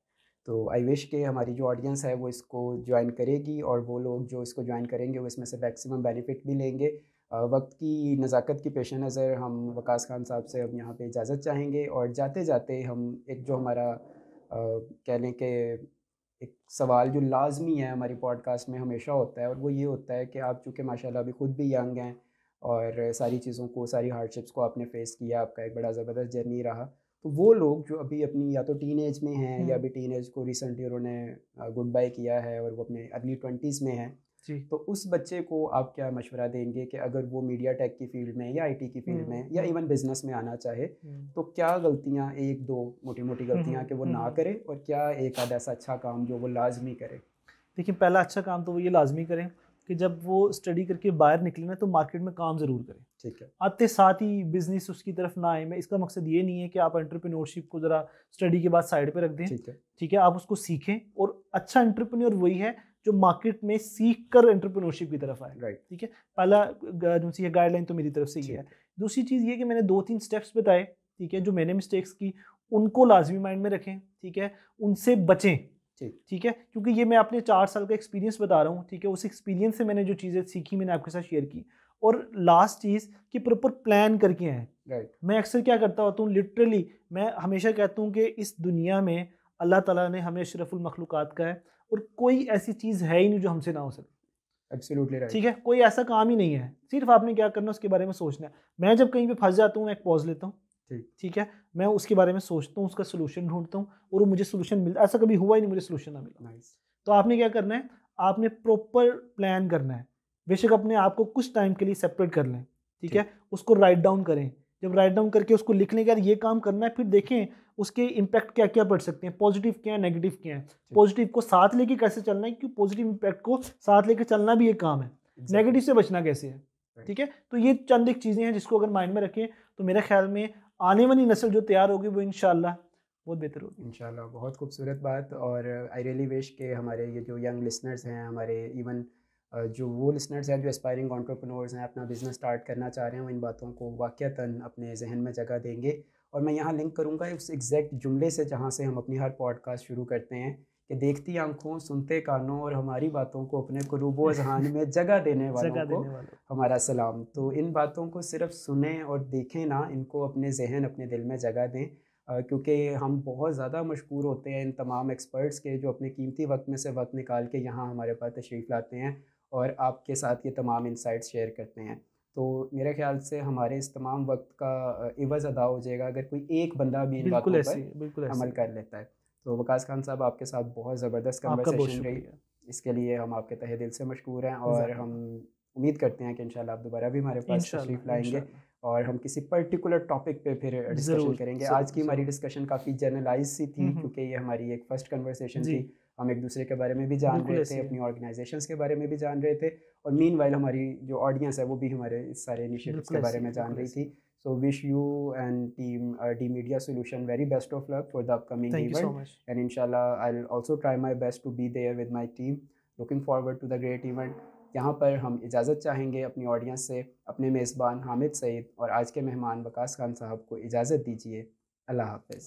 तो आई विश के हमारी जो ऑडियंस है वो इसको ज्वाइन करेगी और वो लोग जो इसको ज्वाइन करेंगे वो इसमें से मैक्सिमम बेनिफिट भी लेंगे वक्त की नज़ाकत की पेश नज़र हम वकास खान साहब से हम यहाँ पे इजाज़त चाहेंगे और जाते जाते हम एक जो हमारा कह लें कि एक सवाल जो लाजमी है हमारी पॉडकास्ट में हमेशा होता है और वो ये होता है कि आप चूँकि माशाल्लाह अभी ख़ुद भी यंग हैं और सारी चीज़ों को सारी हार्डशिप्स को आपने फ़ेस किया आपका एक बड़ा ज़बरदस्त जर्नी रहा तो वो लोग जो अभी अपनी या तो टीन में हैं या हम्म। अभी टीन एज को रिसेंटली उन्होंने गुड बाई किया है और वो अपने अर्ली ट्वेंटीज़ में हैं तो उस बच्चे को आप क्या मशवरा देंगे कि अगर वो मीडिया टेक की फील्ड में या आईटी की फील्ड हम्म, में या इवन हम्म। बिजनेस में आना चाहे तो क्या गलतियां एक दो मोटी मोटी गलतियां कि वो ना करे और क्या एक आधा ऐसा अच्छा काम जो वो लाजमी करे देखिए पहला अच्छा काम तो वो ये लाजमी करें कि जब वो स्टडी करके बाहर निकले ना तो मार्केट में काम ज़रूर करें ठीक है आते साथ ही बिजनेस उसकी तरफ ना आए मैं इसका मकसद ये नहीं है कि आप एंटरप्रेन्योरशिप को ज़रा स्टडी के बाद साइड पर रख दें ठीक है ठीक है आप उसको सीखें और अच्छा एंटरप्रेन्योर वही है जो मार्केट में सीख कर एंटरप्रेन्योरशिप की तरफ आए राइट ठीक है पहला जो गाइडलाइन तो मेरी तरफ से ही है दूसरी चीज़ ये कि मैंने दो तीन स्टेप्स बताए ठीक है जो मैंने मिस्टेक्स की उनको लाजमी माइंड में रखें ठीक है उनसे बचें ठीक ठीक है क्योंकि ये मैं अपने चार साल का एक्सपीरियंस बता रहा हूँ ठीक है उस एक्सपीरियंस से मैंने जो चीज़ें सीखी मैंने आपके साथ शेयर की और लास्ट चीज़ कि प्रॉपर प्लान करके आए राइट मैं अक्सर क्या करता होता हूँ लिटरली मैं हमेशा कहता हूँ कि इस दुनिया में अल्लाह ताला ने हमें अशरफुल मखलूक़ात का है और कोई ऐसी चीज़ है ही नहीं जो हमसे ना हो सके एब्सोल्युटली राइट ठीक है कोई ऐसा काम ही नहीं है सिर्फ आपने क्या करना उसके बारे में सोचना है मैं जब कहीं पे फंस जाता हूँ मैं एक पॉज लेता हूँ ठीक है मैं उसके बारे में सोचता हूँ उसका सोल्यूशन ढूंढता हूँ और वो मुझे सोल्यूशन मिलता ऐसा कभी हुआ ही नहीं मुझे सोल्यूशन ना मिला तो आपने क्या करना है आपने प्रॉपर प्लान करना है बेशक अपने आप को कुछ टाइम के लिए सेपरेट कर लें ठीक है उसको राइट डाउन करें जब राइट डाउन करके उसको लिख लें यार ये काम करना है फिर देखें उसके इम्पैक्ट क्या क्या पड़ सकते हैं पॉजिटिव क्या है नेगेटिव क्या है पॉजिटिव को साथ लेके कैसे चलना है क्योंकि पॉजिटिव इम्पैक्ट को साथ लेके चलना भी एक काम है नेगेटिव से बचना कैसे है ठीक है तो ये चंद एक चीज़ें हैं जिसको अगर माइंड में रखें तो मेरे ख्याल में आने वाली नस्ल जो तैयार होगी वो इन बहुत बेहतर होगी इन बहुत खूबसूरत बात और आई रियली विश के हमारे ये जो यंग लिसनर्स हैं हमारे इवन जो वो लिसनर्स हैं जो एस्पायरिंग ऑन्टरप्रनोर्स हैं अपना बिज़नेस स्टार्ट करना चाह रहे हैं वो इन बातों को वाक़ता अपने जहन में जगह देंगे और मैं यहाँ लिंक करूँगा उस एग्जैक्ट जुमले से जहाँ से हम अपनी हर पॉडकास्ट शुरू करते हैं कि देखती आंखों सुनते कानों और हमारी बातों को अपने क्रूबो जहान (laughs) में जगह देने वालों को हमारा सलाम तो इन बातों को सिर्फ सुने और देखें ना इनको अपने जहन अपने दिल में जगह दें क्योंकि हम बहुत ज़्यादा मशहूर होते हैं इन तमाम एक्सपर्ट्स के जो अपने कीमती वक्त में से वक्त निकाल के यहाँ हमारे पास तशरीफ़ लाते हैं और आपके साथ ये तमाम इंसाइट्स शेयर करते हैं तो मेरे ख्याल से हमारे इस तमाम वक्त का इवज़ अदा हो जाएगा अगर कोई एक बंदा भी इन बातों पर बिल्कुल अमल कर लेता है तो वकास खान साहब आपके साथ बहुत ज़बरदस्त कन्वर्सेशन रही इसके लिए हम आपके तहे दिल से मशहूर हैं और हम उम्मीद करते हैं कि इन आप दोबारा भी हमारे पास तशरीफ लाएंगे और हम किसी पर्टिकुलर टॉपिक पे फिर डिस्कशन करेंगे आज की हमारी डिस्कशन काफ़ी जर्नलाइज सी थी क्योंकि ये हमारी एक फर्स्ट कन्वर्सेशन थी हम एक दूसरे के बारे में भी जान रहे थे अपनी ऑर्गेनाइजेशंस के बारे में भी जान रहे थे और मीन हमारी जो ऑडियंस है वो भी हमारे इस सारे इनिशिएटिव्स के बारे में जान रही थी So wish you and team uh, d Media Solution very best of luck for the upcoming Thank event. Thank you so much. And inshallah, I'll also try my best to be there with my team. Looking forward to the great event. यहाँ पर हम इजाज़त चाहेंगे अपनी audience से अपने मेज़बान हामिद सईद और आज के मेहमान वकास खान साहब को इजाज़त दीजिए अल्लाह हाफिज़